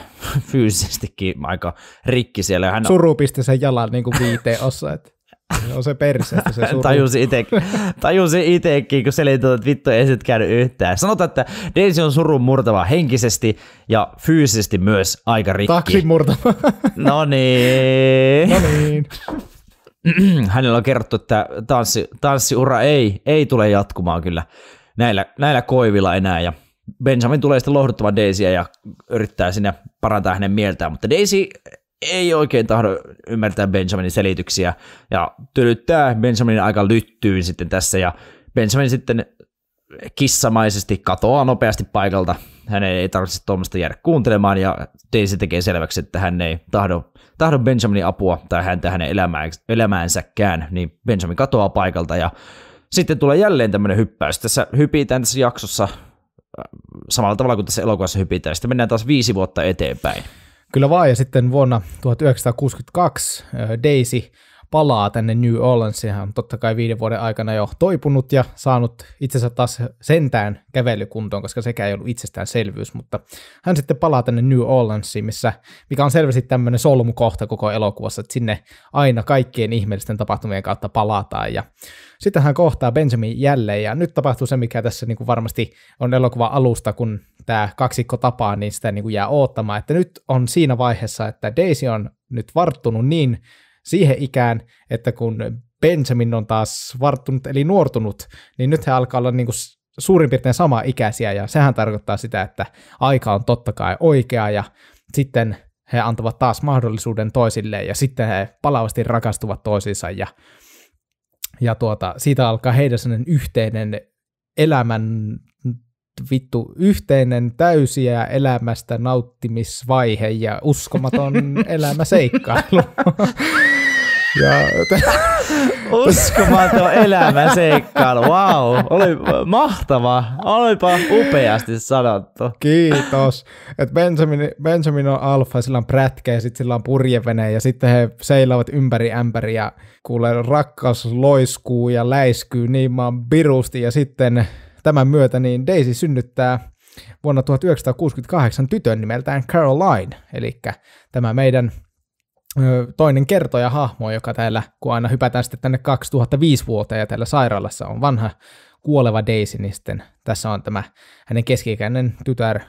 fyysisestikin aika rikki siellä. Ja hän... Suru pisti sen jalan niin kuin viiteen osa. Että... Se on se perseestä se tajusin itekin, tajusin itekin, kun selitin, tuota, että vittu ei sit käynyt yhtään. Sanotaan, että Daisy on surun murtava henkisesti ja fyysisesti myös aika rikki. Taksin murtava. no niin. No niin. Hänellä on kerrottu, että tanssi, tanssiura ei, ei tule jatkumaan kyllä näillä, näillä koivilla enää. Ja Benjamin tulee sitten lohduttamaan Daisyä ja yrittää sinne parantaa hänen mieltään, mutta Daisy ei oikein tahdo ymmärtää Benjaminin selityksiä ja tylyttää Benjaminin aika lyttyyn sitten tässä ja Benjamin sitten kissamaisesti katoaa nopeasti paikalta. Hän ei tarvitse tuommoista jäädä kuuntelemaan ja Daisy tekee selväksi, että hän ei tahdo, tahdo Benjaminin apua tai häntä hänen elämäänsäkään, niin Benjamin katoaa paikalta ja sitten tulee jälleen tämmöinen hyppäys. Tässä hypitään tässä jaksossa äh, samalla tavalla kuin tässä elokuvassa hypitään. Sitten mennään taas viisi vuotta eteenpäin. Kyllä vaan, ja sitten vuonna 1962 äh, Daisy palaa tänne New Orleansiin. Hän on totta kai viiden vuoden aikana jo toipunut ja saanut itsensä taas sentään kävelykuntoon, koska sekä ei ollut itsestäänselvyys, mutta hän sitten palaa tänne New Orleansiin, missä, mikä on selvästi tämmöinen solmukohta koko elokuvassa, että sinne aina kaikkien ihmeellisten tapahtumien kautta palataan. Ja sitten hän kohtaa Benjamin jälleen, ja nyt tapahtuu se, mikä tässä niin kuin varmasti on elokuva alusta, kun tämä kaksikko tapaa, niin sitä niin kuin jää oottamaan, että nyt on siinä vaiheessa, että Daisy on nyt varttunut niin siihen ikään, että kun Benjamin on taas varttunut eli nuortunut, niin nyt he alkaa olla niin kuin suurin piirtein sama ikäisiä ja sehän tarkoittaa sitä, että aika on totta kai oikea ja sitten he antavat taas mahdollisuuden toisilleen ja sitten he palavasti rakastuvat toisiinsa ja, ja tuota, siitä alkaa heidän sellainen yhteinen elämän vittu yhteinen täysiä elämästä nauttimisvaihe ja uskomaton elämäseikkailu. ja, Uskomaton elämäseikkailu, wow, oli mahtava, olipa upeasti sanottu. Kiitos. Et Benjamin, Benjamin on alfa, sillä on prätkä ja sitten sillä on purjevene ja sitten he seilaavat ympäri ämpäri ja kuulee rakkaus loiskuu ja läiskyy niin maan birusti ja sitten Tämän myötä niin Daisy synnyttää vuonna 1968 tytön nimeltään Caroline, eli tämä meidän toinen kertoja hahmo, joka täällä, kun aina hypätään sitten tänne 2005 vuoteen ja täällä sairaalassa on vanha kuoleva Daisy, niin sitten tässä on tämä hänen keskikäinen tytär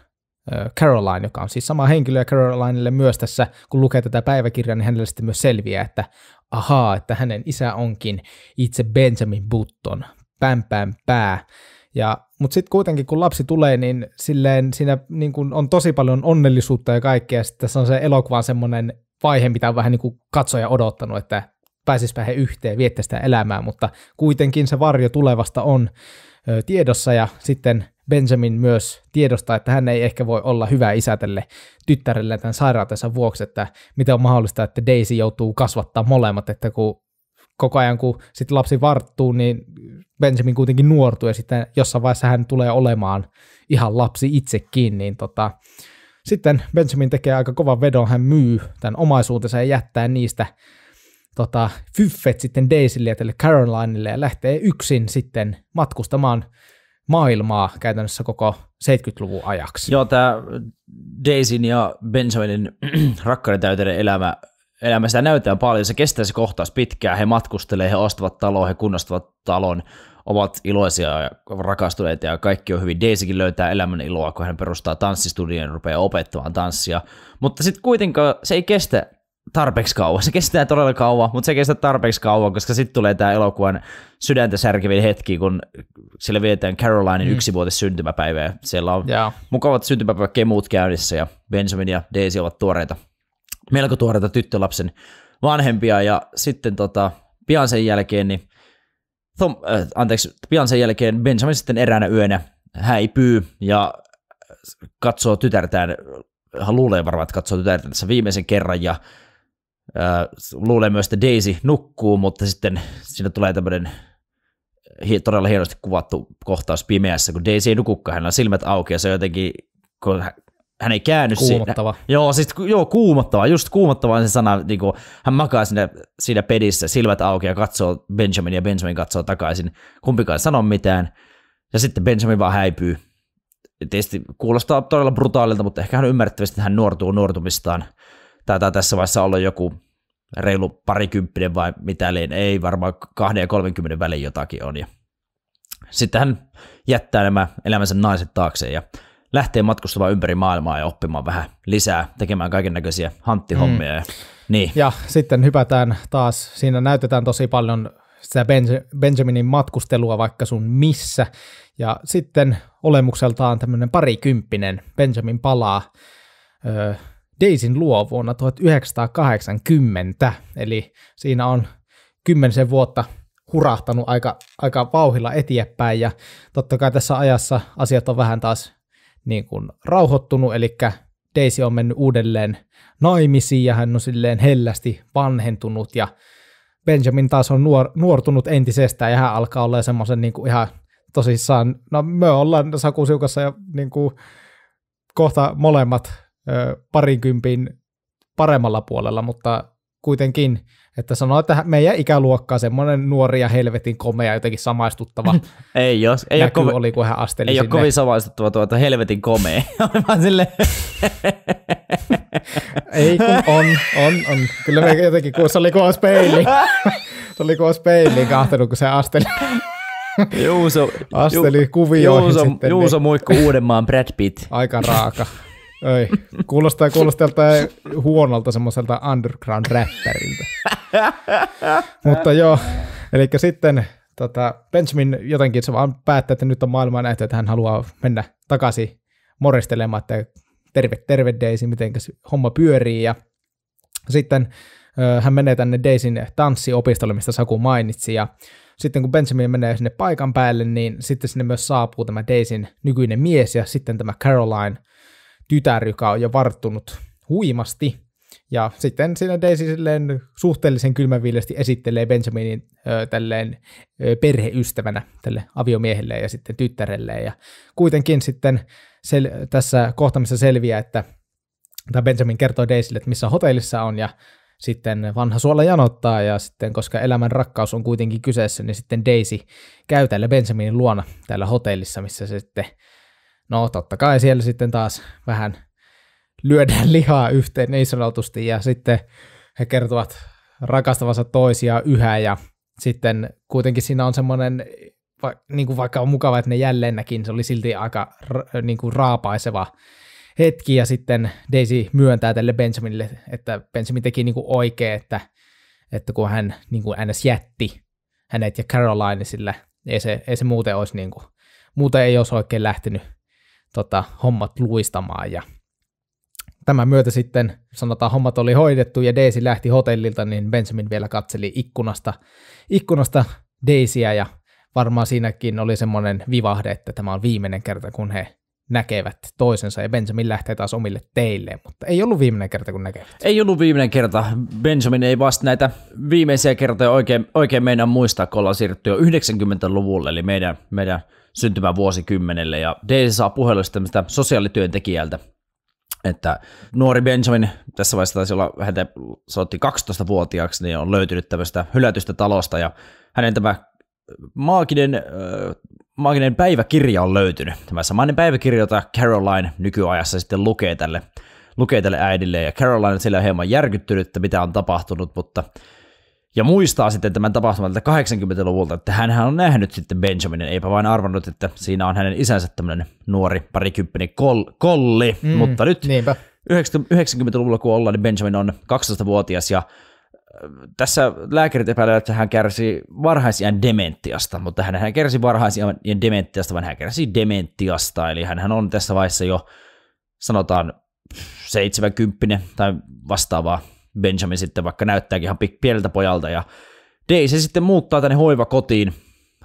Caroline, joka on siis sama henkilö, ja Carolinelle myös tässä, kun lukee tätä päiväkirjaa, niin hänelle sitten myös selviää, että ahaa, että hänen isä onkin itse Benjamin Button, pämpään pää, ja, mutta sitten kuitenkin, kun lapsi tulee, niin silleen siinä niin kun on tosi paljon onnellisuutta ja kaikkea, ja sitten se on se elokuvan semmoinen vaihe, mitä on vähän niin kuin katsoja odottanut, että pääsispä he yhteen, viettää sitä elämää, mutta kuitenkin se varjo tulevasta on ö, tiedossa, ja sitten Benjamin myös tiedostaa, että hän ei ehkä voi olla hyvä isä tälle tyttärelle tämän sairautensa vuoksi, että miten on mahdollista, että Daisy joutuu kasvattaa molemmat, että kun koko ajan kun sit lapsi varttuu, niin Benjamin kuitenkin nuortuu ja sitten jossain vaiheessa hän tulee olemaan ihan lapsi itsekin, niin tota, sitten Benjamin tekee aika kovan vedon, hän myy tämän omaisuutensa ja jättää niistä tota, fyffet sitten Daisylle ja tälle Carolineille ja lähtee yksin sitten matkustamaan maailmaa käytännössä koko 70-luvun ajaksi. Joo, tämä Daisyn ja Benjaminin rakkauden täyteinen elämä, elämä sitä näyttää paljon. Se kestää se kohtaus pitkään. He matkustelee, he ostavat taloa, he kunnostavat talon, ovat iloisia ja rakastuneita ja kaikki on hyvin. Daisykin löytää elämän iloa, kun hän perustaa tanssistudion ja rupeaa opettamaan tanssia. Mutta sitten kuitenkaan se ei kestä tarpeeksi kauan. Se kestää todella kauan, mutta se kestää tarpeeksi kauan, koska sitten tulee tämä elokuvan sydäntä särkevin hetki, kun sillä vietetään Carolinein mm. yksivuotis syntymäpäivä. siellä on yeah. mukavat syntymäpäiväkemuut käynnissä ja Benjamin ja Daisy ovat tuoreita, melko tuoreita tyttölapsen vanhempia. Ja sitten tota, pian sen jälkeen niin Tom, äh, anteeksi, pian sen jälkeen Benjamin sitten eräänä yönä häipyy ja katsoo tytärtään, hän luulee varmaan, että katsoo tytärtään tässä viimeisen kerran ja äh, luulee myös, että Daisy nukkuu, mutta sitten siinä tulee tämmöinen todella hienosti kuvattu kohtaus pimeässä, kun Daisy ei nukukaan, hänellä on silmät auki ja se jotenkin, kun hän ei käänny kuumottava. Joo, siis joo, kuumottava, just kuumottava on se sana, niin kuin, hän makaa siinä, siinä pedissä, silmät auki ja katsoo Benjamin ja Benjamin katsoo takaisin, kumpikaan ei sano mitään, ja sitten Benjamin vaan häipyy. Tietysti kuulostaa todella brutaalilta, mutta ehkä hän ymmärrettävästi, että hän nuortuu nuortumistaan. Taitaa tässä vaiheessa olla joku reilu parikymppinen vai mitä ei varmaan kahden ja 30 väliin jotakin on. Ja sitten hän jättää nämä elämänsä naiset taakse ja lähtee matkustamaan ympäri maailmaa ja oppimaan vähän lisää, tekemään kaiken näköisiä hanttihommia. Mm. Ja, niin. ja sitten hypätään taas, siinä näytetään tosi paljon sitä Benj- Benjaminin matkustelua vaikka sun missä, ja sitten olemukseltaan tämmöinen parikymppinen Benjamin palaa ö, Daisin luo vuonna 1980, eli siinä on kymmenisen vuotta hurahtanut aika, aika vauhilla eteenpäin, ja totta kai tässä ajassa asiat on vähän taas niin kuin rauhoittunut, eli Daisy on mennyt uudelleen naimisiin ja hän on silleen hellästi vanhentunut ja Benjamin taas on nuor, nuortunut entisestään ja hän alkaa olla semmoisen niin kuin ihan tosissaan, no me ollaan sakusiukassa ja niin kuin kohta molemmat ö, parinkympin paremmalla puolella, mutta kuitenkin että sanoo, että meidän ikäluokkaa semmoinen nuori ja helvetin komea, jotenkin samaistuttava ei jos, ei näkyy ole oli, kun hän asteli Ei sinne. ole kovin samaistuttava tuo, että helvetin komea. sille... ei kun on, on, on. Kyllä me jotenkin, kun se oli kuin olisi se oli kuin olisi peiliin kahtanut, kun se asteli. Juuso, asteli ju, kuvioihin Juuso, sitten. Niin- Juuso niin. muikku Uudenmaan Brad Pitt. Aika raaka. Ei, kuulostaa, kuulostaa huonolta semmoiselta underground-räppäriltä. Mutta joo, eli sitten tota, Benjamin jotenkin se vaan päättää, että nyt on maailma nähty, että hän haluaa mennä takaisin moristelemaan, että terve, terve Daisy, miten homma pyörii. Ja sitten ö, hän menee tänne Daisyn tanssiopistolle, mistä Saku mainitsi, ja sitten kun Benjamin menee sinne paikan päälle, niin sitten sinne myös saapuu tämä Daisyn nykyinen mies ja sitten tämä Caroline, tytär, joka on jo varttunut huimasti. Ja sitten siinä Daisy silleen suhteellisen kylmäviilesti esittelee Benjaminin ö, tälleen ö, perheystävänä tälle aviomiehelle ja sitten tyttärelle. Ja kuitenkin sitten sel- tässä kohtamissa selviää, että tai Benjamin kertoo Daisylle, että missä hotellissa on ja sitten vanha suola janottaa ja sitten koska elämän rakkaus on kuitenkin kyseessä, niin sitten Daisy käy täällä Benjaminin luona täällä hotellissa, missä se sitten No totta kai siellä sitten taas vähän lyödään lihaa yhteen niin sanotusti ja sitten he kertovat rakastavansa toisia yhä ja sitten kuitenkin siinä on semmoinen, va, niin kuin vaikka on mukava, että ne jälleen näkin, niin se oli silti aika niin kuin raapaiseva hetki ja sitten Daisy myöntää tälle Benjaminille, että Benjamin teki niin kuin oikein, että, että kun hän niin kuin ns. jätti hänet ja Caroline sille, ei se, ei se muuten olisi niin kuin, muuten ei olisi oikein lähtenyt tota, hommat luistamaan ja tämän myötä sitten sanotaan hommat oli hoidettu ja Daisy lähti hotellilta, niin Benjamin vielä katseli ikkunasta, ikkunasta Daisyä ja varmaan siinäkin oli semmoinen vivahde, että tämä on viimeinen kerta, kun he näkevät toisensa ja Benjamin lähtee taas omille teilleen, mutta ei ollut viimeinen kerta, kun näkevät. Ei ollut viimeinen kerta. Benjamin ei vasta näitä viimeisiä kertoja oikein, oikein meidän muistaa, kun ollaan siirrytty jo 90-luvulle, eli meidän, meidän – syntymävuosikymmenelle. Ja Daisy saa puhelusta tämmöistä sosiaalityöntekijältä, että nuori Benjamin, tässä vaiheessa taisi olla, häntä soitti 12-vuotiaaksi, niin on löytynyt tämmöistä hylätystä talosta ja hänen tämä äh, maaginen, äh, maaginen päiväkirja on löytynyt. Tämä samainen päiväkirja, jota Caroline nykyajassa sitten lukee tälle, lukee tälle äidille ja Caroline on sillä hieman järkyttynyt, että mitä on tapahtunut, mutta ja muistaa sitten tämän tapahtuman 80-luvulta, että hän on nähnyt sitten Benjaminin, eipä vain arvannut, että siinä on hänen isänsä tämmöinen nuori parikymppinen kol- kolli, mm, mutta nyt niinpä. 90-luvulla kun ollaan, niin Benjamin on 12-vuotias ja äh, tässä lääkärit epäilevät, että hän kärsii varhaisiaan dementiasta, mutta hän, hän kärsi varhaisiaan dementiasta, vaan hän kärsii dementiasta, eli hän on tässä vaiheessa jo sanotaan 70 tai vastaavaa Benjamin sitten vaikka näyttääkin ihan pieneltä pojalta ja Daisy sitten muuttaa tänne hoivakotiin,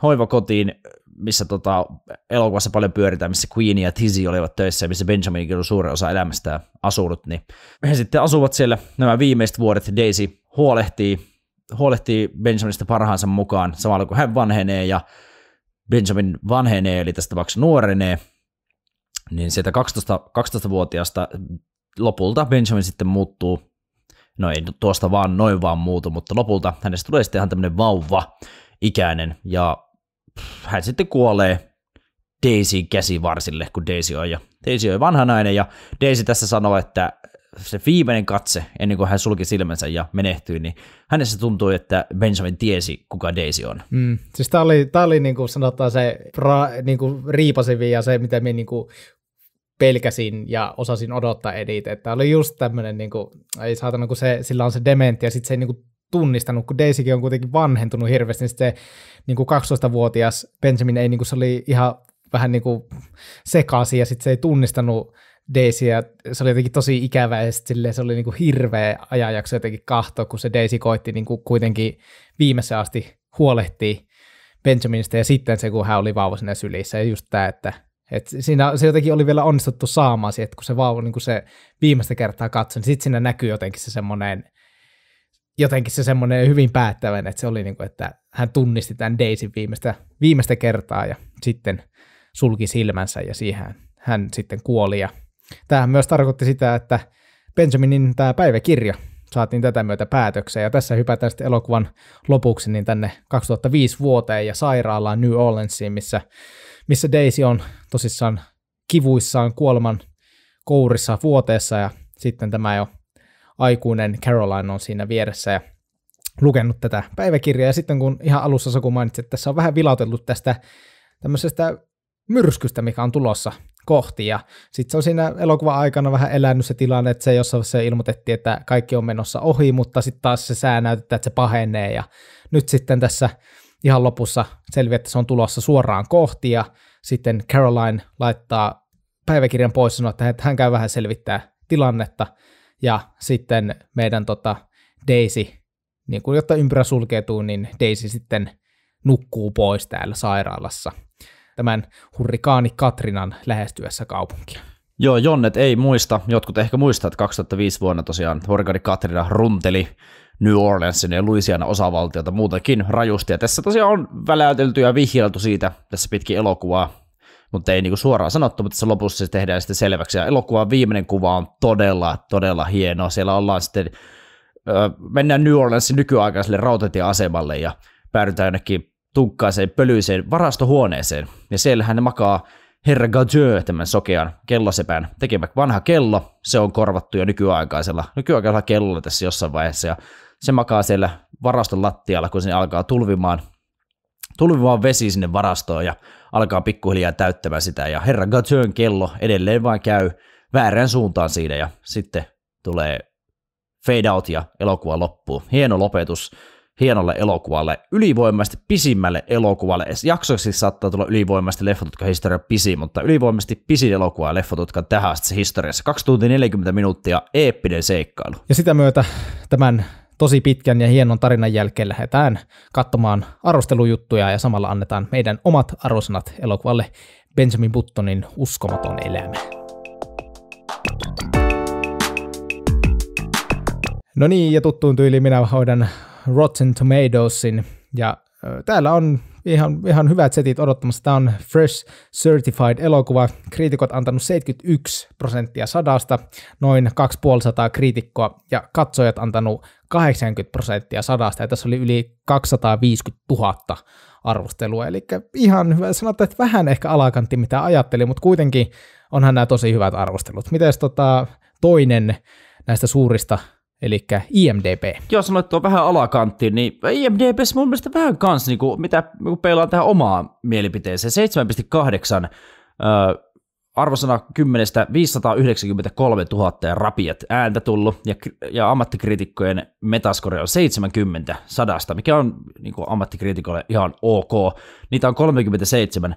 hoivakotiin missä tota, elokuvassa paljon pyöritään, missä Queenie ja Tizzy olivat töissä ja missä Benjaminkin on suurin osa elämästä asunut, niin he sitten asuvat siellä nämä viimeiset vuodet. Daisy huolehtii, huolehtii Benjaminista parhaansa mukaan samalla kun hän vanhenee ja Benjamin vanhenee, eli tästä tapauksessa nuorenee, niin sieltä 12, 12-vuotiaasta lopulta Benjamin sitten muuttuu No ei tuosta vaan noin vaan muutu, mutta lopulta hänestä tulee sitten ihan tämmöinen vauva ikäinen ja hän sitten kuolee Daisy käsivarsille, kun Daisy on jo. Daisy on vanha nainen ja Daisy tässä sanoo, että se viimeinen katse ennen kuin hän sulki silmänsä ja menehtyi, niin hänessä tuntui, että Benjamin tiesi, kuka Daisy on. Mm. Siis tämä oli, tää oli niin kuin sanotaan se pra, niin kuin ja se, mitä me niin kuin pelkäsin ja osasin odottaa eniten. Että oli just tämmöinen, niin kuin, ei saatana, kun se, sillä on se dementti ja sitten se ei niin kuin, tunnistanut, kun Daisykin on kuitenkin vanhentunut hirveästi, niin se niin kuin 12-vuotias Benjamin ei, niin kuin, se oli ihan vähän niin kuin sekaisin ja sitten se ei tunnistanut Daisy ja se oli jotenkin tosi ikävä ja silleen, se oli niin kuin hirveä ajanjakso jotenkin kahtoa, kun se Daisy koitti niin kuin kuitenkin viimeisen asti huolehtia Benjaminista ja sitten se, kun hän oli vauva sinne sylissä ja just tämä, että et siinä se jotenkin oli vielä onnistuttu saamaan siihen, että kun se vauva niin kun se viimeistä kertaa katsoi, niin sitten siinä näkyy jotenkin se semmoinen jotenkin se semmoinen hyvin päättävän, että se oli niin kuin, että hän tunnisti tämän Daisyn viimeistä, viimeistä kertaa ja sitten sulki silmänsä ja siihen hän sitten kuoli. Ja tämähän myös tarkoitti sitä, että Benjaminin tämä päiväkirja saatiin tätä myötä päätökseen ja tässä hypätään sitten elokuvan lopuksi niin tänne 2005 vuoteen ja sairaalaan New Orleansiin, missä missä Daisy on tosissaan kivuissaan kuoleman kourissa vuoteessa ja sitten tämä jo aikuinen Caroline on siinä vieressä ja lukenut tätä päiväkirjaa. Ja sitten kun ihan alussa Saku mainitsi, että tässä on vähän vilautellut tästä tämmöisestä myrskystä, mikä on tulossa kohti. Ja sitten se on siinä elokuva aikana vähän elänyt se tilanne, että se jossain se ilmoitettiin, että kaikki on menossa ohi, mutta sitten taas se sää näyttää, että se pahenee. Ja nyt sitten tässä ihan lopussa selviää, että se on tulossa suoraan kohti ja sitten Caroline laittaa päiväkirjan pois sanoo, että hän käy vähän selvittää tilannetta ja sitten meidän tota, Daisy, niin kuin, jotta ympyrä sulkeutuu, niin Daisy sitten nukkuu pois täällä sairaalassa tämän hurrikaani Katrinan lähestyessä kaupunkia. Joo, Jonnet ei muista, jotkut ehkä muistaa, että 2005 vuonna tosiaan hurrikaani Katrina runteli New Orleansin ja Louisiana osavaltiota muutenkin rajusti. Ja tässä tosiaan on väläytelty ja vihjeltu siitä tässä pitkin elokuvaa, mutta ei niinku suoraan sanottu, mutta tässä lopussa se tehdään sitten selväksi. Ja elokuvan viimeinen kuva on todella, todella hieno. Siellä ollaan sitten, ö, mennään New Orleansin nykyaikaiselle rautatieasemalle ja päädytään jonnekin tunkkaiseen pölyiseen varastohuoneeseen. Ja siellähän ne makaa Herra Gadieu, tämän sokean kellosepän tekemä vanha kello, se on korvattu jo nykyaikaisella, nykyaikaisella kellolla tässä jossain vaiheessa, ja se makaa siellä varaston lattialla, kun se alkaa tulvimaan, tulvimaan vesi sinne varastoon ja alkaa pikkuhiljaa täyttämään sitä. Ja herra Gatön kello edelleen vain käy väärään suuntaan siinä ja sitten tulee fade out ja elokuva loppuu. Hieno lopetus hienolle elokuvalle, ylivoimaisesti pisimmälle elokuvalle. Jaksoksi saattaa tulla ylivoimaisesti leffotutka historia pisi, mutta ylivoimaisesti pisin elokuva ja leffot, tähän asti historiassa. 2 tuntia 40 minuuttia, eeppinen seikkailu. Ja sitä myötä tämän tosi pitkän ja hienon tarinan jälkeen lähdetään katsomaan arvostelujuttuja ja samalla annetaan meidän omat arvosanat elokuvalle Benjamin Buttonin Uskomaton elämä. No niin, ja tuttuun tyyliin minä hoidan Rotten Tomatoesin, ja täällä on ihan, ihan hyvät setit odottamassa. Tämä on Fresh Certified elokuva. Kriitikot antanut 71 prosenttia sadasta, noin 2500 kriitikkoa, ja katsojat antanut 80 prosenttia sadasta, ja tässä oli yli 250 000 arvostelua, eli ihan hyvä, sanotaan, että vähän ehkä alakantti mitä ajattelin, mutta kuitenkin onhan nämä tosi hyvät arvostelut. Miten tota, toinen näistä suurista eli IMDB. Jos sanoit tuon vähän alakanttiin, niin IMDB mun mielestä vähän kans, niin kuin, mitä kun niinku peilaan tähän omaan mielipiteeseen, 7,8 arvosana 10 593 000 ja rapiat ääntä tullut, ja, ja ammattikriitikkojen metaskore on 70 sadasta, mikä on niin kuin ammattikriitikolle ihan ok. Niitä on 37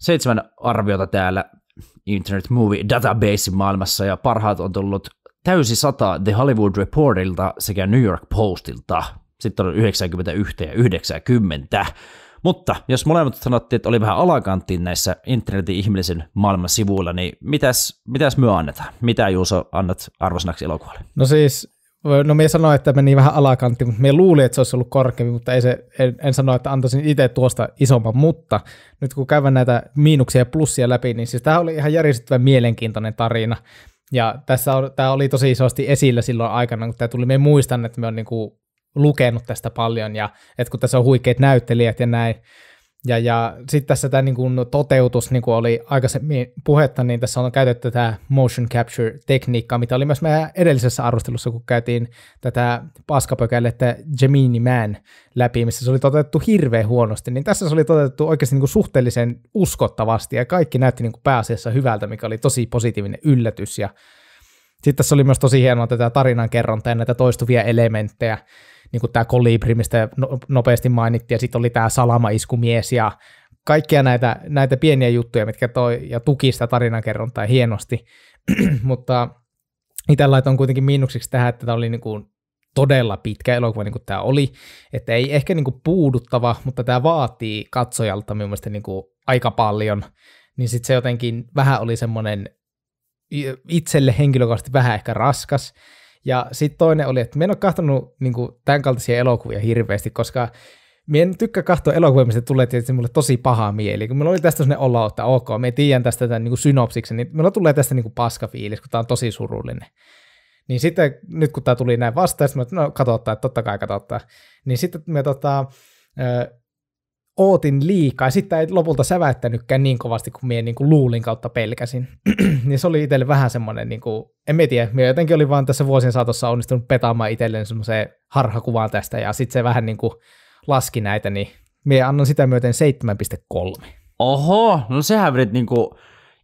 7 arviota täällä Internet Movie Databasein maailmassa, ja parhaat on tullut Täysi sata The Hollywood Reportilta sekä New York Postilta. Sitten on 91 ja 90. Mutta jos molemmat sanottiin, että oli vähän alakanttiin näissä internetin ihmisen maailman sivuilla, niin mitäs, mitäs myö annetaan? Mitä Juuso annat arvosanaksi elokuvalle? No siis, no minä sanoin, että meni vähän alakantti, mutta minä luulin, että se olisi ollut korkeampi, mutta ei se, en, en sano, että antaisin itse tuosta isomman, mutta nyt kun käydään näitä miinuksia ja plussia läpi, niin siis tämä oli ihan järjestettävän mielenkiintoinen tarina. Ja tässä on, tämä oli tosi isosti esillä silloin aikana, kun tämä tuli. Me muistan, että me on niin kuin lukenut tästä paljon ja että kun tässä on huikeat näyttelijät ja näin, ja, ja sitten tässä tämä niin toteutus, niin kuin oli aikaisemmin puhetta, niin tässä on käytetty tätä motion capture-tekniikkaa, mitä oli myös meidän edellisessä arvostelussa, kun käytiin tätä paskapökälettä Gemini Man läpi, missä se oli toteutettu hirveän huonosti, niin tässä se oli toteutettu oikeasti niin kuin suhteellisen uskottavasti, ja kaikki näytti niin kuin pääasiassa hyvältä, mikä oli tosi positiivinen yllätys, ja sitten tässä oli myös tosi hienoa tätä tarinankerrontaa ja näitä toistuvia elementtejä, niin kuin tämä Kolibri, mistä no, nopeasti mainittiin, ja sitten oli tämä salamaiskumies ja kaikkia näitä, näitä pieniä juttuja, mitkä toi ja tuki sitä tarinankerrontaa hienosti, mutta itse on kuitenkin miinuksiksi tähän, että tämä oli niin kuin todella pitkä elokuva, niin kuin tämä oli, että ei ehkä niin kuin puuduttava, mutta tämä vaatii katsojalta minun mielestä niin kuin aika paljon, niin sitten se jotenkin vähän oli semmoinen itselle henkilökohtaisesti vähän ehkä raskas, ja sitten toinen oli, että mä en ole kahtonut niin tämän kaltaisia elokuvia hirveästi, koska mä en tykkää katsoa elokuvia, mistä tulee tietysti mulle tosi paha mieli. Kun mulla oli tästä sellainen olo, että ok, mä tiedän tästä tämän niin synopsiksen, niin mulla tulee tästä niin paska fiilis, kun tämä on tosi surullinen. Niin sitten, nyt kun tämä tuli näin vastaan, että no katsotaan, että totta kai katsotaan. Niin sitten me tota, ootin liikaa. Sitten ei lopulta säväyttänytkään niin kovasti kuin minä niin kuin luulin kautta pelkäsin. niin se oli itselle vähän semmoinen, niin kuin, en mä tiedä, minä jotenkin oli vaan tässä vuosien saatossa onnistunut petaamaan itselleen semmoiseen harhakuvaan tästä, ja sitten se vähän niin kuin laski näitä, niin minä annan sitä myöten 7,3. Oho, no sehän vedit niin kuin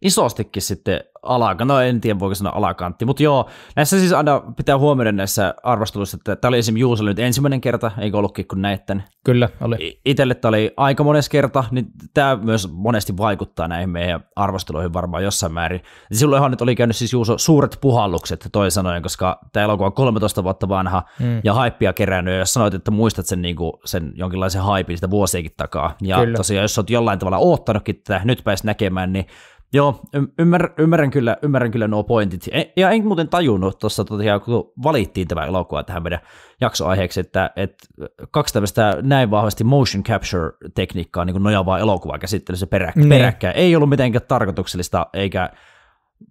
isostikin sitten alakantti, no en tiedä voiko sanoa alakantti, mutta joo, näissä siis aina pitää huomioida näissä arvosteluissa, että tämä oli esimerkiksi Juusalle nyt ensimmäinen kerta, eikö ollutkin kuin näitten? Kyllä, oli. Itelle tämä oli aika monessa kerta, niin tämä myös monesti vaikuttaa näihin meidän arvosteluihin varmaan jossain määrin. Ja silloinhan nyt oli käynyt siis Juuso suuret puhallukset toisin sanoen, koska tämä elokuva on 13 vuotta vanha mm. ja haippia kerännyt, ja jos sanoit, että muistat sen, niin kuin, sen jonkinlaisen haipin sitä vuosiakin takaa, ja Kyllä. tosiaan jos olet jollain tavalla oottanutkin tätä, nyt pääs näkemään, niin Joo, ymmär, ymmärrän, kyllä, ymmärrän kyllä nuo pointit. E, ja en muuten tajunnut tuossa, tota kun valittiin tämä elokuva tähän meidän jaksoaiheeksi, että, että kaksi tämmöistä näin vahvasti motion capture-tekniikkaa niin nojaavaa elokuvaa käsittelyssä peräkkä, niin. peräkkäin. Ei ollut mitenkään tarkoituksellista, eikä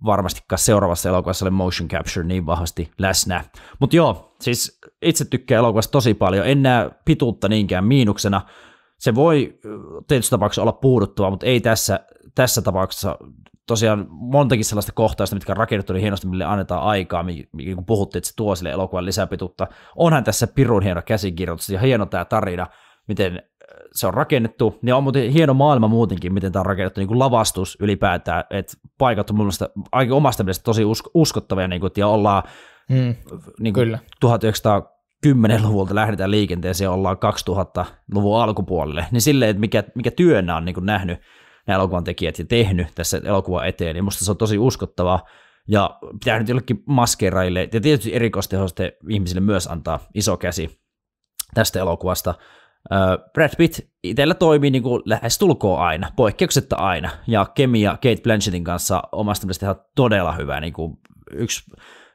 varmastikaan seuraavassa elokuvassa ole motion capture niin vahvasti läsnä. Mutta joo, siis itse tykkään elokuvasta tosi paljon. En näe pituutta niinkään miinuksena. Se voi tietysti tapauksessa olla puuduttua, mutta ei tässä tässä tapauksessa tosiaan montakin sellaista kohtausta, mitkä on rakennettu niin hienosti, mille annetaan aikaa, niin puhuttiin, että se tuo sille elokuvan lisäpituutta. Onhan tässä pirun hieno käsikirjoitus ja hieno tämä tarina, miten äh, se on rakennettu, niin on muuten hieno maailma muutenkin, miten tämä on rakennettu, niin kuin lavastus ylipäätään, että paikat on mielestä aika omasta mielestä tosi usk- uskottavia, niin kuin, että ollaan mm, niin kuin kyllä. 1910-luvulta lähdetään liikenteeseen, ollaan 2000-luvun alkupuolelle, niin silleen, että mikä, mikä työnä on niin kuin nähnyt nämä elokuvan tekijät ja tehnyt tässä elokuva eteen, niin musta se on tosi uskottavaa. Ja pitää nyt jollekin maskeraille ja tietysti erikoistehoste ihmisille myös antaa iso käsi tästä elokuvasta. Brad Pitt itsellä toimii niin kuin tulkoon aina, poikkeuksetta aina, ja Kemia Kate Blanchettin kanssa omasta mielestä ihan todella hyvä, niin kuin yksi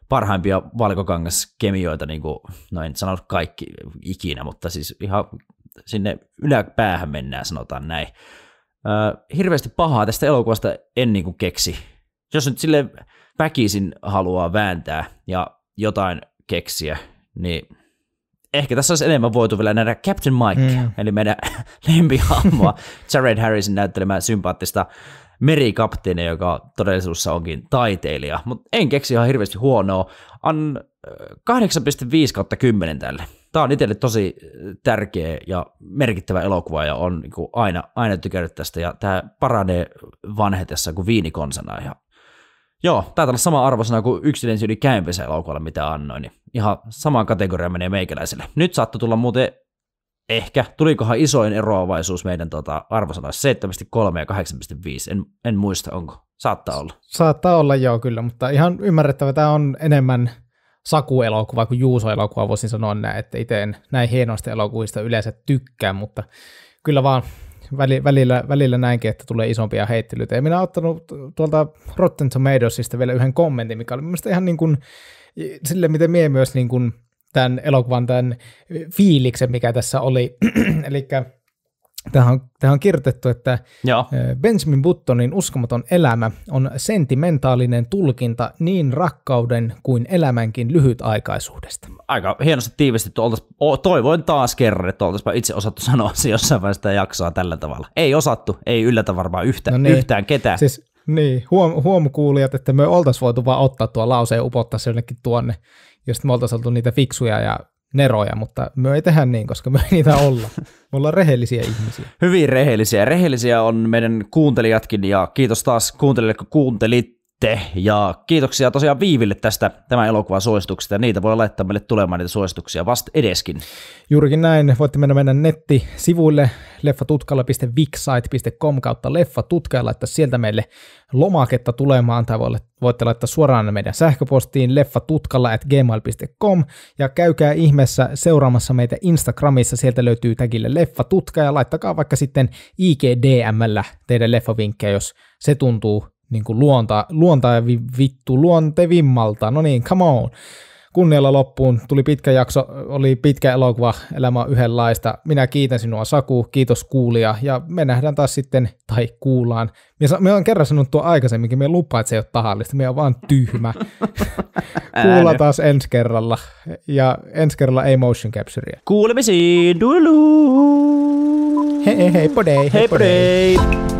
parhaimpia valkokangaskemioita, niin kuin, no en sano kaikki ikinä, mutta siis ihan sinne yläpäähän mennään, sanotaan näin. Äh, hirveästi pahaa tästä elokuvasta en niin kuin keksi. Jos nyt sille väkisin haluaa vääntää ja jotain keksiä, niin ehkä tässä olisi enemmän voitu vielä nähdä Captain Mike, mm. eli meidän lempihahmoa, Jared Harrisin näyttelemään sympaattista merikapteenia, joka todellisuudessa onkin taiteilija. Mutta en keksi ihan hirveästi huonoa. An 8,5 kautta 10 tälle tämä on itselle tosi äh, tärkeä ja merkittävä elokuva ja on niin aina, aina tykännyt tästä ja tämä paranee vanhetessa kuin viinikonsana ja Joo, taitaa olla sama arvosana kuin yksilön yli käympisä elokuvalla, mitä annoin. Niin ihan samaan kategoriaan menee meikäläiselle. Nyt saattoi tulla muuten ehkä, tulikohan isoin eroavaisuus meidän tota, arvosanoissa 7,3 ja 8,5, en, en muista onko, saattaa olla. Saattaa olla joo kyllä, mutta ihan ymmärrettävä tämä on enemmän saku elokuva, kun Juuso-elokuva, voisin sanoa näin, että itse en näin hienoista elokuvista yleensä tykkää, mutta kyllä vaan välillä, välillä näinkin, että tulee isompia heittelyitä. Ja minä olen ottanut tuolta Rotten Tomatoesista vielä yhden kommentin, mikä oli mielestäni ihan niin kuin, sille, miten mie myös niin kuin tämän elokuvan, tämän fiiliksen, mikä tässä oli. Eli Tähän on, tähän on kirjoitettu, että Joo. Eh, Benjamin Buttonin uskomaton elämä on sentimentaalinen tulkinta niin rakkauden kuin elämänkin lyhytaikaisuudesta. Aika hienosti tiivistetty. Oltais, toivoin taas kerran, että oltaisiin itse osattu sanoa se jossain vaiheessa sitä jaksoa tällä tavalla. Ei osattu, ei yllätä varmaan yhtä, no niin. yhtään ketään. Siis, niin, huom, huom kuulijat, että me oltaisiin voitu vaan ottaa tuo lause ja upottaa se jonnekin tuonne, jos me oltaisiin oltu niitä fiksuja ja neroja, mutta me ei tehdä niin, koska me ei niitä olla. Me ollaan rehellisiä ihmisiä. Hyvin rehellisiä. Rehellisiä on meidän kuuntelijatkin ja kiitos taas kuuntelijoille, kun kuuntelit sitten. Ja kiitoksia tosiaan Viiville tästä tämän elokuvan suosituksesta. Niitä voi laittaa meille tulemaan niitä suosituksia vasta edeskin. Juurikin näin. Voitte mennä meidän nettisivuille leffatutkalla.vixsite.com kautta ja laittaa sieltä meille lomaketta tulemaan tai voitte laittaa suoraan meidän sähköpostiin leffatutkalla at gmail.com ja käykää ihmeessä seuraamassa meitä Instagramissa, sieltä löytyy tagille leffatutka ja laittakaa vaikka sitten IGDMllä teidän leffavinkkejä, jos se tuntuu niin kuin luonta, luonta vittu luontevimmalta. No niin, come on. Kunnialla loppuun. Tuli pitkä jakso, oli pitkä elokuva, elämä yhdenlaista. Minä kiitän sinua Saku, kiitos kuulia ja me nähdään taas sitten, tai kuullaan. Me, me on kerran sanonut tuo aikaisemminkin, me lupa, että se ei ole tahallista, me on vaan tyhmä. Kuulla taas ensi kerralla ja ensi kerralla ei motion capturea. Kuulemisiin, Hei hei hei podei, hei, hei podei. podei.